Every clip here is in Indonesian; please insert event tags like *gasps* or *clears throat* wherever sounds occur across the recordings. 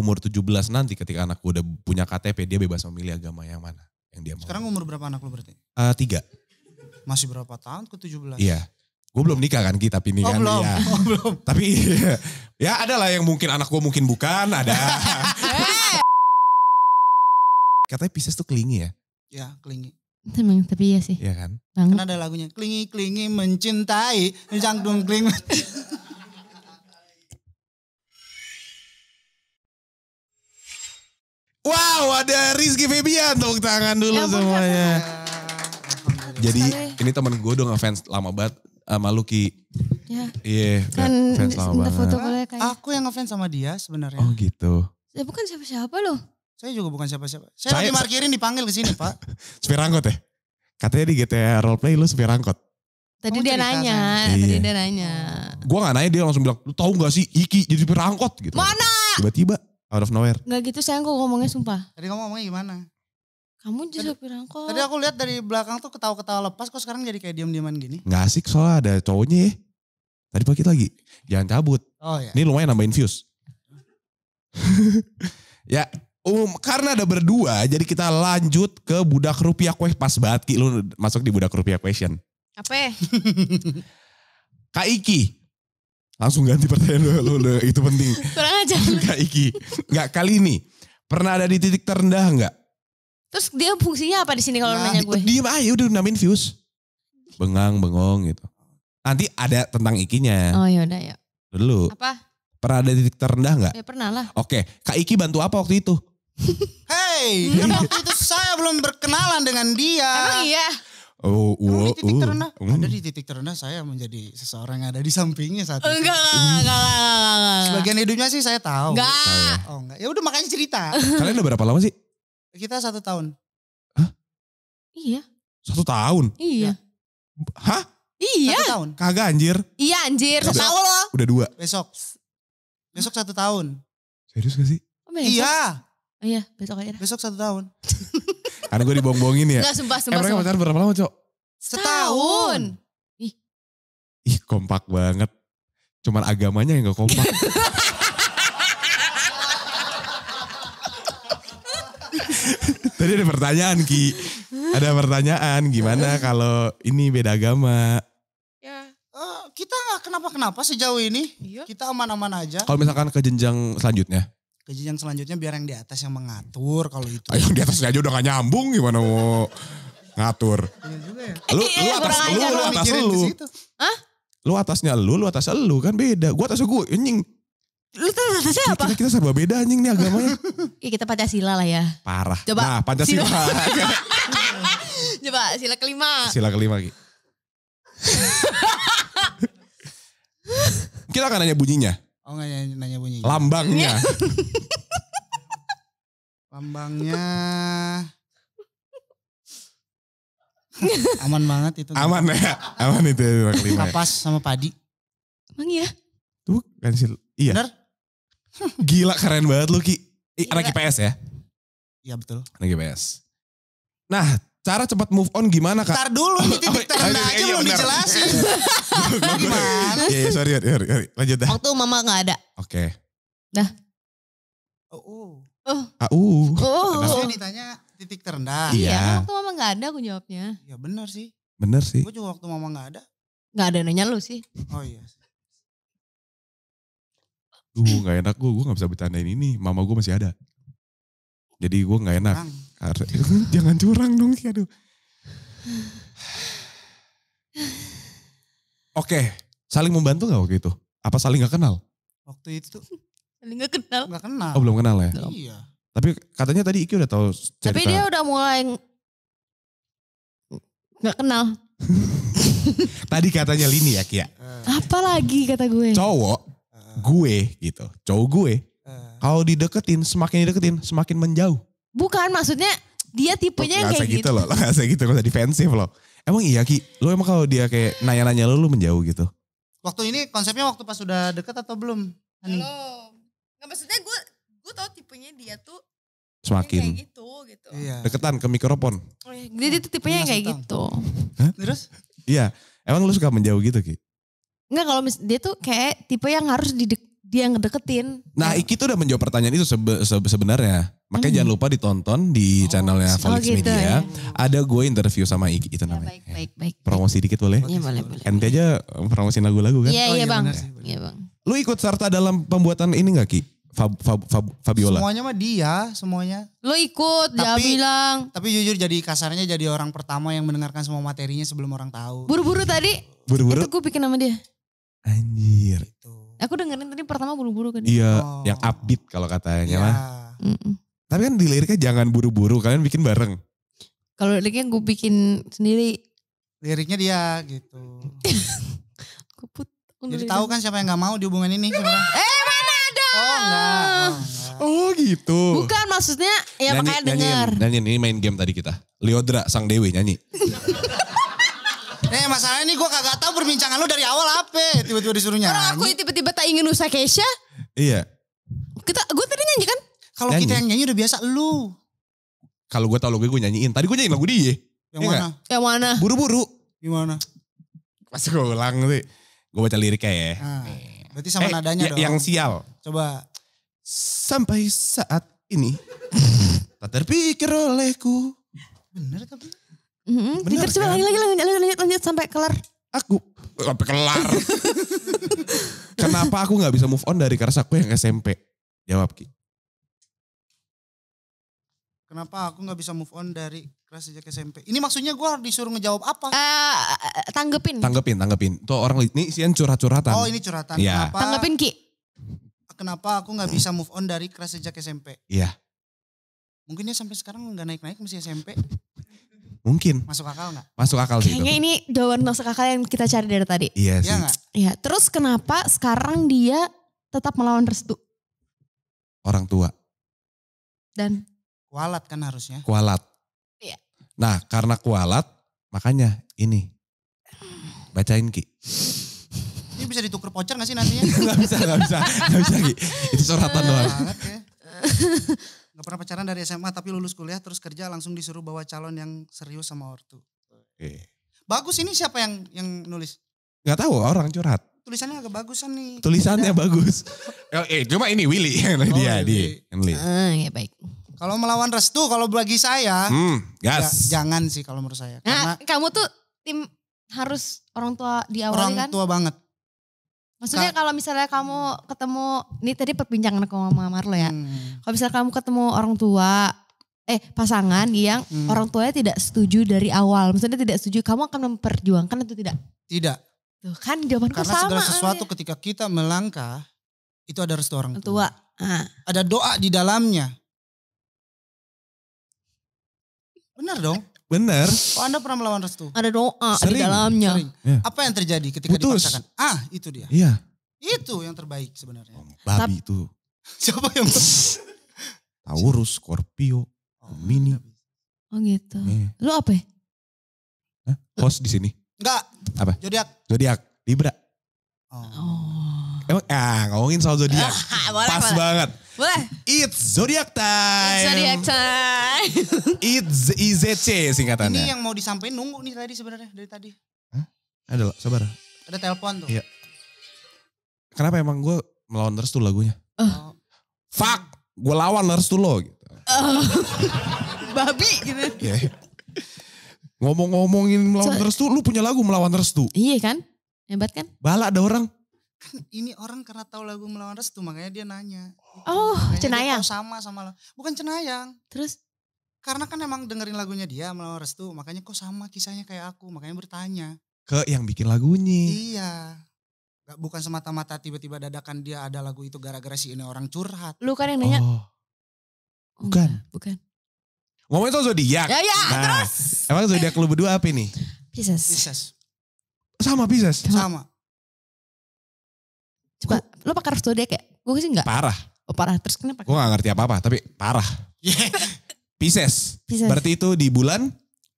umur 17 nanti ketika anakku udah punya KTP dia bebas memilih agama yang mana yang dia mau. Sekarang umur berapa anak lu berarti? Uh, tiga. Masih berapa tahun ke 17? Iya. Gue belum nikah kan kita tapi ini oh, kan. Belum. Ya. *laughs* Oh, belum. Tapi *laughs* ya ada lah yang mungkin anak gue mungkin bukan ada. *laughs* Katanya Pisces tuh kelingi ya? Ya kelingi. Emang, tapi iya sih. Iya kan? Karena ada lagunya, kelingi-kelingi mencintai, jangdung kelingi. Wow, ada Rizky Febian tepuk tangan dulu ya, semuanya. Jadi Sekali. ini temen gue udah ngefans lama banget sama Lucky. Ya. Iya. Yeah. Yeah, kan fans lama banget. Foto kayak. Aku yang ngefans sama dia sebenarnya. Oh gitu. Ya bukan siapa-siapa loh. Saya juga bukan siapa-siapa. Saya, Saya dimarkirin dipanggil ke sini, Pak. *laughs* Supir angkot ya? Katanya di GTA roleplay lu supir angkot. Tadi kan? tadi iya. dia nanya, tadi dia nanya. Gue gak nanya dia langsung bilang, lu tahu gak sih Iki jadi supir angkot gitu. Mana? Tiba-tiba Out of nowhere. Enggak gitu sayang kok ngomongnya sumpah. Tadi kamu ngomongnya gimana? Kamu jadi supir angkot. Tadi aku lihat dari belakang tuh ketawa-ketawa lepas kok sekarang jadi kayak diam-diaman gini. Enggak asik soalnya ada cowoknya ya. Tadi pagi lagi. Jangan cabut. Oh iya. Ini lumayan nambahin views. *laughs* ya um, karena ada berdua jadi kita lanjut ke budak rupiah kue pas banget Ki lu masuk di budak rupiah question. Apa? Kak Iki, Langsung ganti pertanyaan dulu itu penting. *laughs* Kurang aja. Enggak Iki. Enggak, kali ini. Pernah ada di titik terendah enggak? Terus dia fungsinya apa di sini kalau nah, nanya gue? Diem aja udah namain views. Bengang, bengong gitu. Nanti ada tentang ikinya. Oh yaudah ya. Dulu. Apa? Pernah ada di titik terendah enggak? Ya pernah lah. Oke, Kak Iki bantu apa waktu itu? *laughs* Hei, waktu itu saya belum berkenalan dengan dia. Emang iya? Oh, wow, di titik uh. terendah. Uh. Ada di titik terendah saya menjadi seseorang yang ada di sampingnya saat itu. Enggak, enggak, enggak, enggak, Sebagian hidupnya sih saya tahu. Enggak. Ya. Oh, enggak. Ya udah makanya cerita. Kalian udah berapa lama sih? Kita satu tahun. Hah? Iya. Satu tahun? Iya. Ya. Hah? Iya. Satu tahun. Kagak anjir. Iya anjir. Udah, tahu loh. Udah dua. Besok. Besok satu tahun. Serius gak sih? Oh, Iya. Oh, iya, besok aja. Besok satu tahun. *laughs* Karena gue dibohong-bohongin ya. Enggak, sumpah, sumpah. Eh, pacaran berapa lama, Cok? Setahun. Ih. Ih, kompak banget. Cuman agamanya yang gak kompak. *laughs* Tadi ada pertanyaan, Ki. Ada pertanyaan, gimana kalau ini beda agama? Ya. Eh, kita nggak kenapa-kenapa sejauh ini. Iya. Kita aman-aman aja. Kalau misalkan ke jenjang selanjutnya, ke jenjang selanjutnya biar yang di atas yang mengatur kalau itu. Ayo ah, di atas aja udah gak nyambung gimana mau ngatur. Iya juga ya. Lu, eh, lu iya, atas lu, lu atas lu. Hah? Lu atasnya lu, lu atas lu kan beda. Gua atas gue, anjing. Lu tuh atasnya apa? Kita, kita serba beda anjing nih agamanya. ya *laughs* kita Pancasila lah ya. Parah. Coba. Nah Pancasila. Sila. *laughs* Coba sila kelima. Sila kelima lagi. *laughs* kita akan nanya bunyinya. Oh nggak nanya, nanya bunyinya. Lambangnya. *laughs* Lambangnya aman banget itu. Aman ya, aman itu ya, ya? Kapas sama padi. Emang iya? Tuh kan sih, iya. Bener? Gila keren banget lu Ki. Eh, anak IPS ya? Iya betul. Anak IPS. Nah cara cepat move on gimana kak? Ntar dulu ini *laughs* oh, titik iya, iya, terendah aja iya, belum dijelasin. *laughs* gimana sih? Iya, sorry, sorry, sorry. Lanjut dah. Waktu mama gak ada. Oke. Dah. Oh. Oh. Oh. Oh. ditanya titik terendah. Iya. Kan waktu mama gak ada aku jawabnya. Iya benar sih. Bener sih. Gue juga waktu mama gak ada. Gak ada nanya lu sih. Oh iya. Duh gak enak gue, gue gak bisa bercandain ini. Mama gue masih ada. Jadi gue gak enak. Tenang *laughs* jangan curang dong sih, aduh. Oke, okay. saling membantu gak waktu itu? Apa saling gak kenal? Waktu itu saling gak kenal. Gak kenal. Oh belum kenal ya? Iya. Tapi katanya tadi Iki udah tahu cerita. Tapi dia udah mulai gak kenal. *laughs* tadi katanya Lini ya Kia. Eh. Apa lagi kata gue? Cowok eh. gue gitu, cowok gue. Eh. Kalau dideketin, semakin dideketin, semakin menjauh. Bukan maksudnya dia tipenya yang oh, kayak gitu. gitu loh, lo *laughs* gak gitu, gak usah defensif loh. Emang iya Ki, lu emang kalau dia kayak nanya-nanya lu, lo menjauh gitu? Waktu ini konsepnya waktu pas sudah deket atau belum? Halo. Gak maksudnya gue, gue tau tipenya dia tuh semakin kayak gitu gitu. Iya. Deketan ke mikrofon. Oh, iya. Jadi itu tipenya iya, kayak gitu. Terus? Iya. Emang lu suka menjauh gitu Ki? Enggak kalau dia tuh kayak tipe yang harus didek dia ngedeketin. Nah, nah, Iki tuh udah menjawab pertanyaan itu sebe sebe sebenarnya. Makanya hmm. jangan lupa ditonton di oh, channelnya oh Felix gitu, Media. Ya. Ada gue interview sama Iki itu ya, namanya. Ya, baik, baik, baik. Promosi baik. dikit boleh? Iya boleh, boleh. Nanti aja promosiin lagu-lagu kan? Iya, oh, ya, Bang. Iya, Bang. Lu ikut serta dalam pembuatan ini gak Ki? Fab, Fab, Fab, Fabiola. Semuanya mah dia, semuanya. lu ikut, dia bilang. Tapi jujur jadi kasarnya jadi orang pertama yang mendengarkan semua materinya sebelum orang tahu. Buru-buru tadi? Buru-buru? Itu gue bikin nama dia. Anjir. Aku dengerin tadi pertama buru-buru kan. Iya, oh. yang upbeat kalau katanya ya. lah. Mm -mm. Tapi kan di liriknya jangan buru-buru, kalian bikin bareng. Kalau liriknya gue bikin sendiri. Liriknya dia gitu. *laughs* gue Jadi tahu kan siapa yang gak mau dihubungan ini Eh mana ada? Oh Oh, enggak. oh gitu. Bukan maksudnya ya nyanyi, makanya denger. Nyanyiin, nyanyiin ini main game tadi kita. Leodra sang dewi nyanyi. *laughs* Eh masalahnya nih gue kagak tahu perbincangan lo dari awal apa. Tiba-tiba disuruh nyanyi. Kalau aku tiba-tiba tak ingin usah Kesha. Iya. Kita, gue tadi nyanyi kan? Kalau kita yang nyanyi udah biasa lu. Kalau gue tau lagu gue nyanyiin. Tadi gue nyanyiin lagu dia. Ya? Yang iya mana? Yang mana? Buru-buru. Gimana? Pasti gue ulang sih. Gue baca liriknya ya. Nah, berarti sama eh, nadanya ya, dong. Yang sial. Coba. Sampai saat ini. *laughs* tak terpikir olehku. Bener tapi. Mm -hmm. Bener, Terus coba lagi, kan? lagi lanjut, lanjut, lanjut, sampai kelar. Aku sampai kelar. *laughs* Kenapa aku nggak bisa move on dari keras aku yang SMP? Jawab Ki. Kenapa aku nggak bisa move on dari kelas sejak SMP? Ini maksudnya gue harus disuruh ngejawab apa? Uh, tanggepin. Tanggepin, tanggepin. Tuh orang ini isian curhat-curhatan. Oh ini curhatan. Ya. Kenapa, tanggepin Ki. Kenapa aku nggak bisa move on dari kelas sejak SMP? Iya. Mungkin sampai sekarang nggak naik-naik masih SMP. Mungkin. Masuk akal nggak? Masuk akal sih. Kayaknya itu. ini jawaban masuk akal yang kita cari dari tadi. Iya, iya sih. Iya. Ya. Terus kenapa sekarang dia tetap melawan restu? Orang tua. Dan? Kualat kan harusnya. Kualat. Iya. Nah karena kualat makanya ini. Bacain Ki. Ini bisa ditukar voucher gak sih nantinya? *laughs* gak bisa, gak bisa. Gak bisa Ki. Itu suratan iya, doang. Banget ya. *laughs* Gak pernah pacaran dari SMA tapi lulus kuliah terus kerja langsung disuruh bawa calon yang serius sama ortu. Oke. Bagus ini siapa yang yang nulis? Gak tahu orang curhat. Tulisannya agak bagusan nih. Tulisannya bagus. *laughs* eh cuma ini Willy yang oh, dia dia nulis. Ah, ya baik. Kalau melawan restu kalau bagi saya hmm, ya, gas. Ya, jangan sih kalau menurut saya. Nah, karena kamu tuh tim harus orang tua diawali orang kan? Orang tua banget. Maksudnya kalau misalnya kamu ketemu, ini tadi perbincangan aku sama Marlo ya. Hmm. Kalau misalnya kamu ketemu orang tua, eh pasangan yang hmm. orang tuanya tidak setuju dari awal. Maksudnya tidak setuju, kamu akan memperjuangkan atau tidak? Tidak. Tuh kan jawabanku Karena sama. Karena segala sesuatu ya. ketika kita melangkah, itu ada restu orang tua. tua. Ada doa di dalamnya. Benar dong. Bener. Oh, anda pernah melawan restu? Ada doa sering, di dalamnya. Sering. Yeah. Apa yang terjadi ketika Putus. dipaksakan? Ah, itu dia. Iya. Itu yang terbaik sebenarnya. Oh, babi Tapi, itu. *laughs* Siapa yang *laughs* Taurus, Scorpio, oh, Mini. oh gitu. Yeah. Lu apa ya? Hah? Host di sini. Enggak. Apa? Zodiak. Zodiak. Libra. Oh. oh. Emang ah, ngomongin soal zodiak. *laughs* Pas banget. Boleh. It's Zodiac Time. It's Zodiac Time. *laughs* It's IZC singkatannya. Ini yang mau disampaikan nunggu nih tadi sebenarnya dari tadi. Hah? Ada sabar. Ada telepon tuh. Iya. Kenapa emang gue melawan terus tuh lagunya? Oh. Fuck, gue lawan terus tuh lo gitu. Oh. *laughs* Babi gitu. Yeah. Iya. Ngomong-ngomongin melawan so, terus tuh, lu punya lagu melawan terus tuh. Iya kan? Hebat kan? balak ada orang kan ini orang karena tahu lagu melawan restu makanya dia nanya. Oh, makanya cenayang. sama sama lo. Bukan cenayang. Terus karena kan emang dengerin lagunya dia melawan restu, makanya kok sama kisahnya kayak aku, makanya bertanya. Ke yang bikin lagunya. Iya. Gak, bukan semata-mata tiba-tiba dadakan dia ada lagu itu gara-gara si ini orang curhat. Lu kan yang nanya. Oh. oh bukan. bukan. Ngomongin soal zodiak. Ya ya, nah, terus. Emang zodiak lu berdua apa ini? Pisces. Pisces. Sama Pisces. Sama. Coba lo pakar zodiak kayak Gue sih enggak. Parah. Oh, parah. Terus kenapa? Gue gak ngerti apa-apa, tapi parah. *laughs* Pisces. Pisces. Berarti itu di bulan?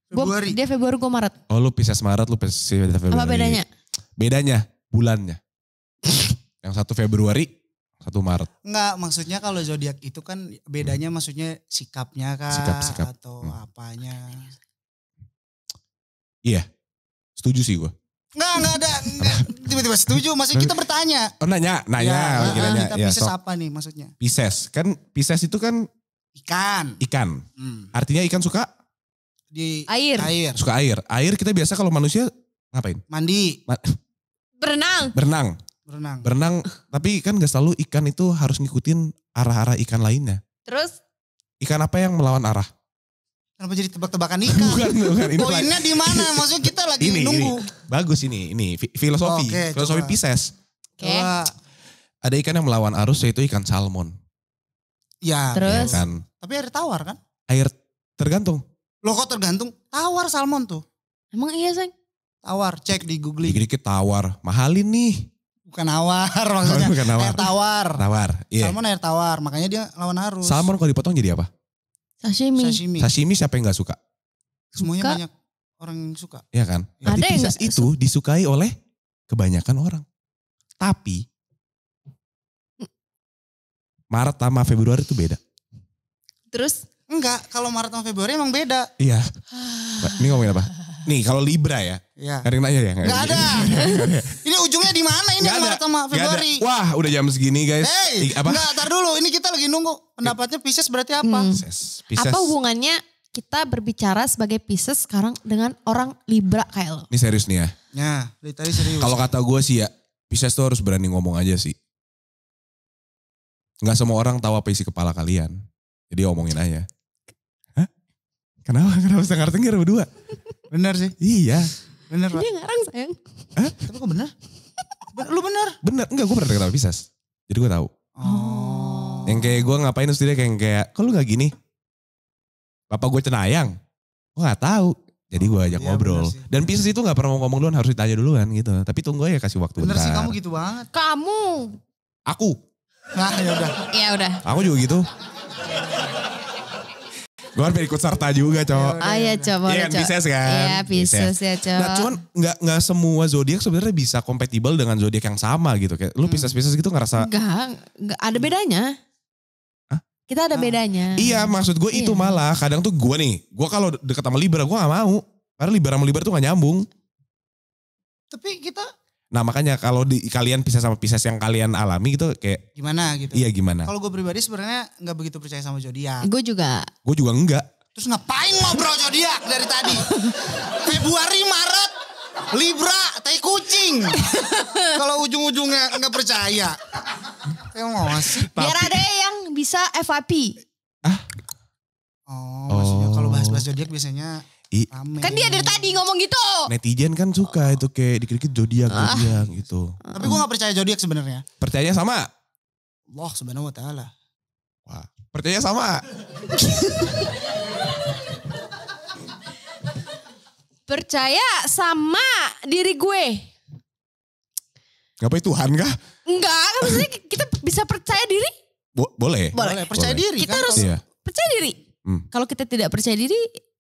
Februari. Gua, dia Februari, gue Maret. Oh lu Pisces Maret, lu Pisces Februari. Apa bedanya? Bedanya, bulannya. *laughs* Yang satu Februari, satu Maret. Enggak, maksudnya kalau zodiak itu kan bedanya hmm. maksudnya sikapnya kan sikap, sikap. atau hmm. apanya. Iya. Setuju sih gue. Enggak, enggak ada. Tiba-tiba setuju. Maksudnya kita bertanya. Oh nanya, ya, nanya. Ya, nah, nanya. Kita ya, Pisces so. apa nih maksudnya? Pisces. Kan Pisces itu kan. Ikan. Ikan. Hmm. Artinya ikan suka? Di air. air. Suka air. Air kita biasa kalau manusia ngapain? Mandi. Ma Berenang. Berenang. Berenang. Berenang. Tapi kan gak selalu ikan itu harus ngikutin arah-arah ikan lainnya. Terus? Ikan apa yang melawan arah? Kenapa jadi tebak-tebakan nikah? Bukan, bukan. Ini Poinnya di mana? Maksudnya kita lagi ini, nunggu. Ini. Bagus ini, ini filosofi, oh, okay, filosofi coba. Pisces. Okay. Ada ikan yang melawan arus yaitu ikan salmon. Ya. Terus. Ya kan. Tapi air tawar kan? Air tergantung. Lo kok tergantung? Tawar salmon tuh. Emang iya, Seng? Tawar, cek di Google. Dikit-dikit tawar. Mahalin nih. Bukan awar *laughs* maksudnya. Bukan awar. Air tawar. Tawar, iya. Salmon air tawar, makanya dia lawan arus. Salmon kalau dipotong jadi apa? Sashimi. Sashimi. Sashimi siapa yang gak suka? Semuanya banyak orang yang suka. Iya kan? Ya. Ada Pisces gak itu disukai oleh kebanyakan orang. Tapi Maret sama Februari itu beda. Terus? Enggak, kalau Maret sama Februari emang beda. Iya. Ah. Ini ngomongin apa? Nih kalau Libra ya. Iya. Gak ada nanya ya? Gak, gak ada. *laughs* ini ujungnya di mana ini gak Maret sama Februari? Wah, udah jam segini guys. Hey, apa? Gak, tar dulu. Ini kita lagi nunggu pendapatnya Pisces berarti apa? Hmm. Pisces. Pisces. Apa hubungannya kita berbicara sebagai Pisces sekarang dengan orang Libra kayak lo? Ini serius nih ya. Ya, tadi serius. Kalau kata gue sih ya, Pisces tuh harus berani ngomong aja sih. Gak semua orang tahu apa isi kepala kalian. Jadi omongin aja. Kenapa? Kenapa setengah tengger berdua? Bener sih. Iya. Bener Dia ngarang sayang. Hah? Tapi kok bener? Lu bener? Bener. Enggak gue pernah denger sama Pisces. Jadi gue tahu. Oh. Yang kayak gue ngapain terus dia kayak, kayak kok lu gak gini? Bapak gue cenayang. Gue gak tahu. Jadi gue ajak iya, ngobrol. Dan Pisces itu gak pernah mau ngomong duluan harus ditanya duluan gitu. Tapi tunggu aja kasih waktu Benar sih kamu gitu banget. Kamu. Aku. Nah ya udah. Ya udah. Aku juga gitu gue kan ikut serta juga cowok. Iya, oh iya coba. Iya kan Pisces kan. Iya Pisces ya cowok. Nah cuman gak, nggak semua zodiak sebenarnya bisa kompatibel dengan zodiak yang sama gitu kayak. Lu hmm. Pisces Pisces gitu ngerasa? Enggak, enggak ada bedanya. Hah? Kita ada ah. bedanya. Iya maksud gue itu iya. malah kadang tuh gue nih, gue kalau deket sama Libra gue gak mau. Karena Libra sama Libra tuh gak nyambung. Tapi kita Nah makanya kalau di kalian pisah sama pisah yang kalian alami gitu kayak gimana gitu. Iya gimana. Kalau gue pribadi sebenarnya nggak begitu percaya sama zodiak. Gue juga. Gue juga enggak. Terus ngapain ngobrol zodiak dari tadi? *laughs* Februari, Maret, Libra, tai kucing. *laughs* kalau ujung-ujungnya nggak percaya. Emosi. Ya, Biar ada yang bisa FAP. Ah? Oh, oh. maksudnya oh. kalau bahas-bahas zodiak biasanya I, kan dia dari tadi ngomong gitu. Netizen kan suka itu kayak dikit-dikit zodiak ah. gitu. Tapi gue gak percaya zodiak sebenarnya. Percayanya sama. Allah subhanahu wa taala. Wah, percaya sama. percaya sama diri gue. Ngapain Tuhan kah? Enggak, kan maksudnya kita bisa percaya diri? Bo boleh. Boleh, percaya boleh. diri. Kita kan harus iya. percaya diri. Hmm. Kalau kita tidak percaya diri,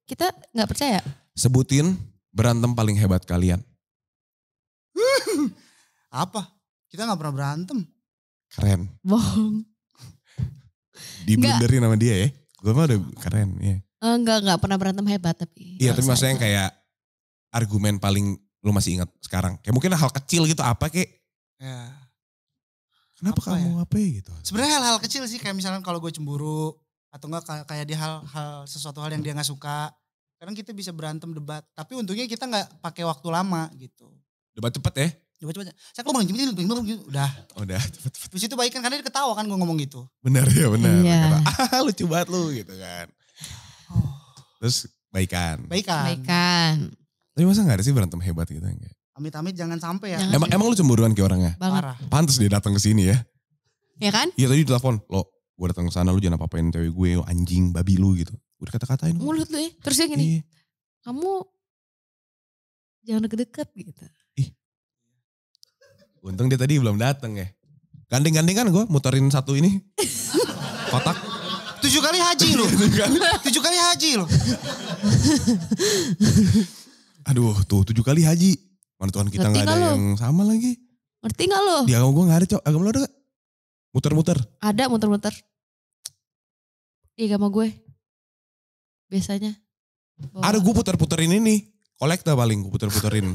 kita nggak percaya. Sebutin berantem paling hebat kalian. *laughs* Apa? Kita nggak pernah berantem. Keren. Bohong. Diblenderin nama dia ya. Gue mah udah keren. ya. Enggak, eh, enggak pernah berantem hebat tapi. Iya, tapi maksudnya yang kayak argumen paling lu masih ingat sekarang. Kayak mungkin hal kecil gitu apa kek. Ya. Kenapa apa kamu ya? apa ya, gitu? Sebenarnya hal-hal kecil sih kayak misalnya kalau gue cemburu, atau enggak kayak di hal-hal sesuatu hal yang dia nggak suka karena kita bisa berantem debat tapi untungnya kita nggak pakai waktu lama gitu debat cepet ya debat cepet saya kalau gitu udah oh, udah *laughs* cepet cepet terus itu baik kan karena dia ketawa kan gue ngomong gitu benar ya benar iya. ah lucu banget lu gitu kan oh. terus baikan baikan baikan tapi masa nggak ada sih berantem hebat gitu enggak Amit-amit jangan sampai ya. Jangan emang, emang lu cemburuan ke orangnya? Banget. pantas dia datang ke sini ya. Iya kan? Iya tadi telepon, lo gue datang ke sana lu jangan apa-apain cewek gue oh, anjing babi lu gitu udah kata katain mulut lu ya terus dia gini iya. kamu jangan deket-deket gitu ih untung dia tadi belum dateng ya ganding-ganding kan gue muterin satu ini *laughs* kotak tujuh kali haji lo tujuh kali haji lu aduh tuh tujuh kali haji mana Tuhan kita nggak ada lo? yang sama lagi ngerti nggak lo di agama gue nggak ada cok agama lo ada gak? muter-muter ada muter-muter Iya sama gue. Biasanya. Bawa. Ada gue puter-puterin ini. Kolekta paling gue puter-puterin.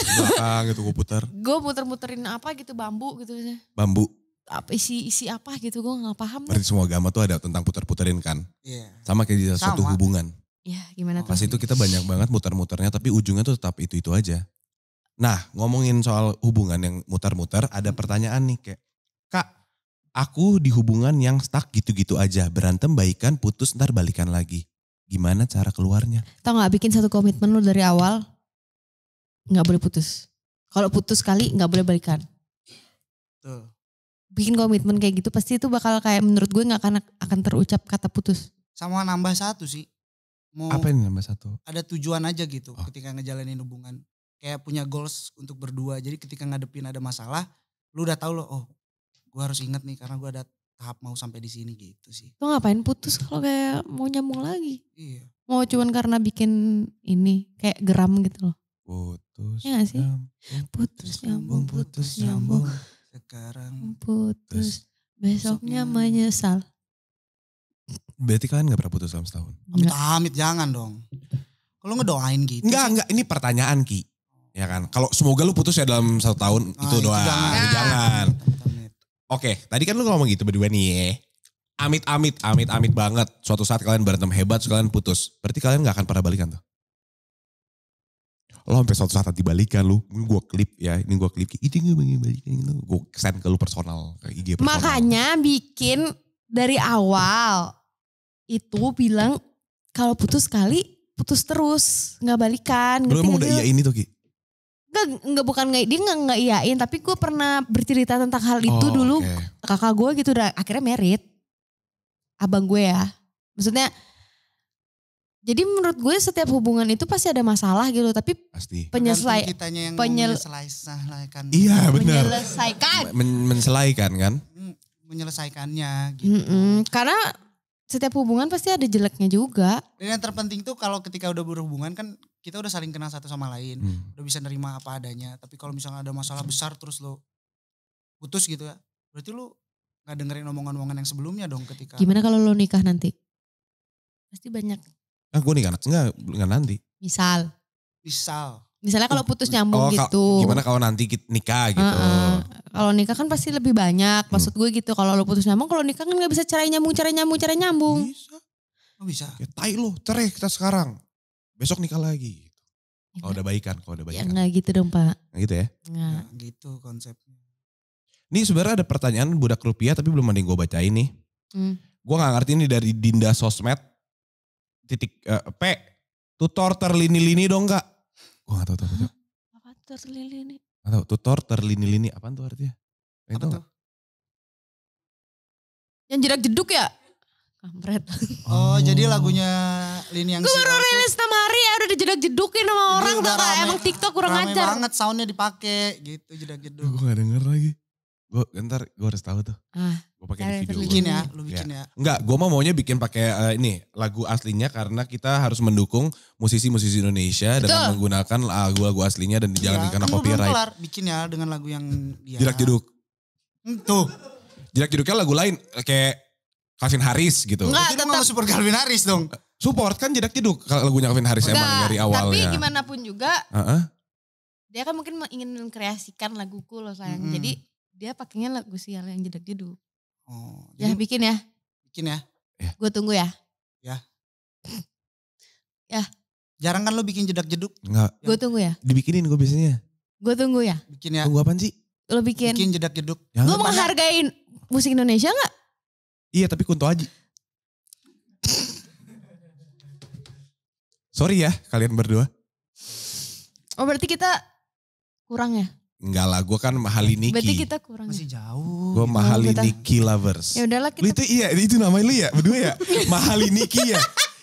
belakang gitu gue puter. Gue puter-puterin apa gitu bambu gitu. Bambu. Apa, isi isi apa gitu gue nggak paham. Berarti semua agama tuh ada tentang puter-puterin kan. Iya. Yeah. Sama kayak di satu hubungan. Iya gimana oh. tuh. Pas itu kita banyak banget muter-muternya tapi ujungnya tuh tetap itu-itu aja. Nah ngomongin soal hubungan yang muter-muter ada pertanyaan nih kayak. Kak Aku di hubungan yang stuck gitu-gitu aja, berantem baikan, putus ntar balikan lagi. Gimana cara keluarnya? Tau gak bikin satu komitmen lu dari awal, gak boleh putus. Kalau putus kali gak boleh balikan. Tuh. Bikin komitmen kayak gitu pasti itu bakal kayak menurut gue gak akan, akan terucap kata putus. Sama nambah satu sih. Mau Apa ini nambah satu? Ada tujuan aja gitu oh. ketika ngejalanin hubungan. Kayak punya goals untuk berdua. Jadi ketika ngadepin ada masalah, lu udah tau loh. oh gue harus inget nih karena gue ada tahap mau sampai di sini gitu sih. Lo ngapain putus kalau kayak mau nyambung lagi? Iya. Mau cuman karena bikin ini kayak geram gitu loh. Putus. iya gak sih? putus nyambung, putus nyambung. Sekarang putus. Besoknya menyesal. Berarti kalian gak pernah putus dalam setahun? Amit-amit jangan dong. Kalau ngedoain gitu. Enggak, enggak. Ini pertanyaan Ki. Ya kan? Kalau semoga lu putus ya dalam satu tahun. Nah, itu, itu doa. Jangan. jangan. Oke, tadi kan lu ngomong gitu berdua nih. ya. Amit-amit, amit-amit banget. Suatu saat kalian berantem hebat, kalian putus. Berarti kalian gak akan pernah balikan tuh. Lo sampai suatu saat nanti balikan lu. Ini gue klip ya, ini gue klip. Itu gue balikan gitu. Gue send ke lu personal. Ke IG personal. Makanya bikin dari awal. Itu bilang kalau putus sekali, putus terus. Gak balikan. Lu emang udah iya ini tuh Ki? Enggak, enggak bukan nggak dia nggak nggak iyain tapi gue pernah bercerita tentang hal itu oh, dulu okay. kakak gue gitu udah akhirnya merit abang gue ya maksudnya jadi menurut gue setiap hubungan itu pasti ada masalah gitu, tapi pasti. penyelesaikan kitanya yang menyelesaikan. Iya, benar. Menyelesaikan. Men menyelesaikan kan? Hmm, menyelesaikannya gitu. Mm -mm. Karena setiap hubungan pasti ada jeleknya juga. Dan yang terpenting tuh kalau ketika udah berhubungan kan kita udah saling kenal satu sama lain, hmm. udah bisa nerima apa adanya. Tapi kalau misalnya ada masalah besar terus lo putus gitu ya, berarti lo nggak dengerin omongan-omongan yang sebelumnya dong ketika. Gimana kalau lo nikah nanti? Pasti banyak. Ah, gue nikah enggak, nggak nanti. Misal. Misal. Misalnya kalau putus oh, nyambung oh, gitu. Gimana kalau nanti nikah gitu. Uh, uh. Kalau nikah kan pasti lebih banyak. Hmm. Maksud gue gitu kalau lo putus nyambung. Kalau nikah kan gak bisa cerai nyambung, cerai nyambung, cerai nyambung. Bisa. Gak bisa. Ya tai lo, cerai kita sekarang besok nikah lagi. Ya, kalau udah baikan, kalau udah ya baikan. Ya enggak gitu dong Pak. Enggak gitu ya? Enggak. Ya, gitu konsepnya. Ini sebenarnya ada pertanyaan budak rupiah tapi belum ada yang gue bacain nih. Hmm. Gue gak ngerti ini dari Dinda Sosmed. Titik uh, P. Tutor terlini-lini dong kak. Gue gak tau tuh. tau. Apa terlini-lini? Gak tau, tutor terlini-lini apaan tuh artinya? Apa tuh? Yang jerak jeduk ya? kampret. Oh, oh, jadi lagunya Lin yang Gue baru rilis enam hari ya udah dijedak-jedukin sama jadi orang tuh kayak emang TikTok kurang rame ajar. banget soundnya dipake gitu jedak-jeduk. Gue gak denger lagi. Gue ntar gue harus tahu tuh. Ah, gue pakai video. Bikin ya, lu bikin iya. ya. ya. Enggak, gue mah maunya bikin pakai uh, ini lagu aslinya karena kita harus mendukung musisi-musisi Indonesia Betul. dengan menggunakan lagu-lagu aslinya dan jangan ya, dikena copyright. Kelar, bikin ya dengan lagu yang dia. Jedak-jeduk. Hmm, tuh. Jedak-jeduknya lagu lain kayak Calvin Harris gitu. Enggak, Jadi tetap... support Calvin Harris dong. Support kan jedak tiduk kalau lagunya Calvin Harris Enggak, emang dari awalnya. Tapi ya. gimana pun juga, uh -uh. dia kan mungkin ingin mengkreasikan laguku loh sayang. Hmm. Jadi dia pakainya lagu sial yang jedak jeduk. Oh, ya jadi, bikin ya. Bikin ya. ya. Gue tunggu ya. Ya. *laughs* ya. Jarang kan lo bikin jedak jeduk? Enggak. Gue tunggu ya. Dibikinin gue biasanya. Gue tunggu ya. Bikin ya. Tunggu apaan sih? Lo bikin. Bikin jedak jeduk. Lo menghargain musik Indonesia gak? Iya tapi Kunto aja. Sorry ya kalian berdua. Oh berarti kita kurang ya? Enggak lah, gue kan mahali Niki. Berarti kita kurang. Masih ya? jauh. Gue mahali ini Niki lovers. Ya udahlah kita. Lu itu iya, itu namanya lu ya, berdua ya. *laughs* mahali Niki ya.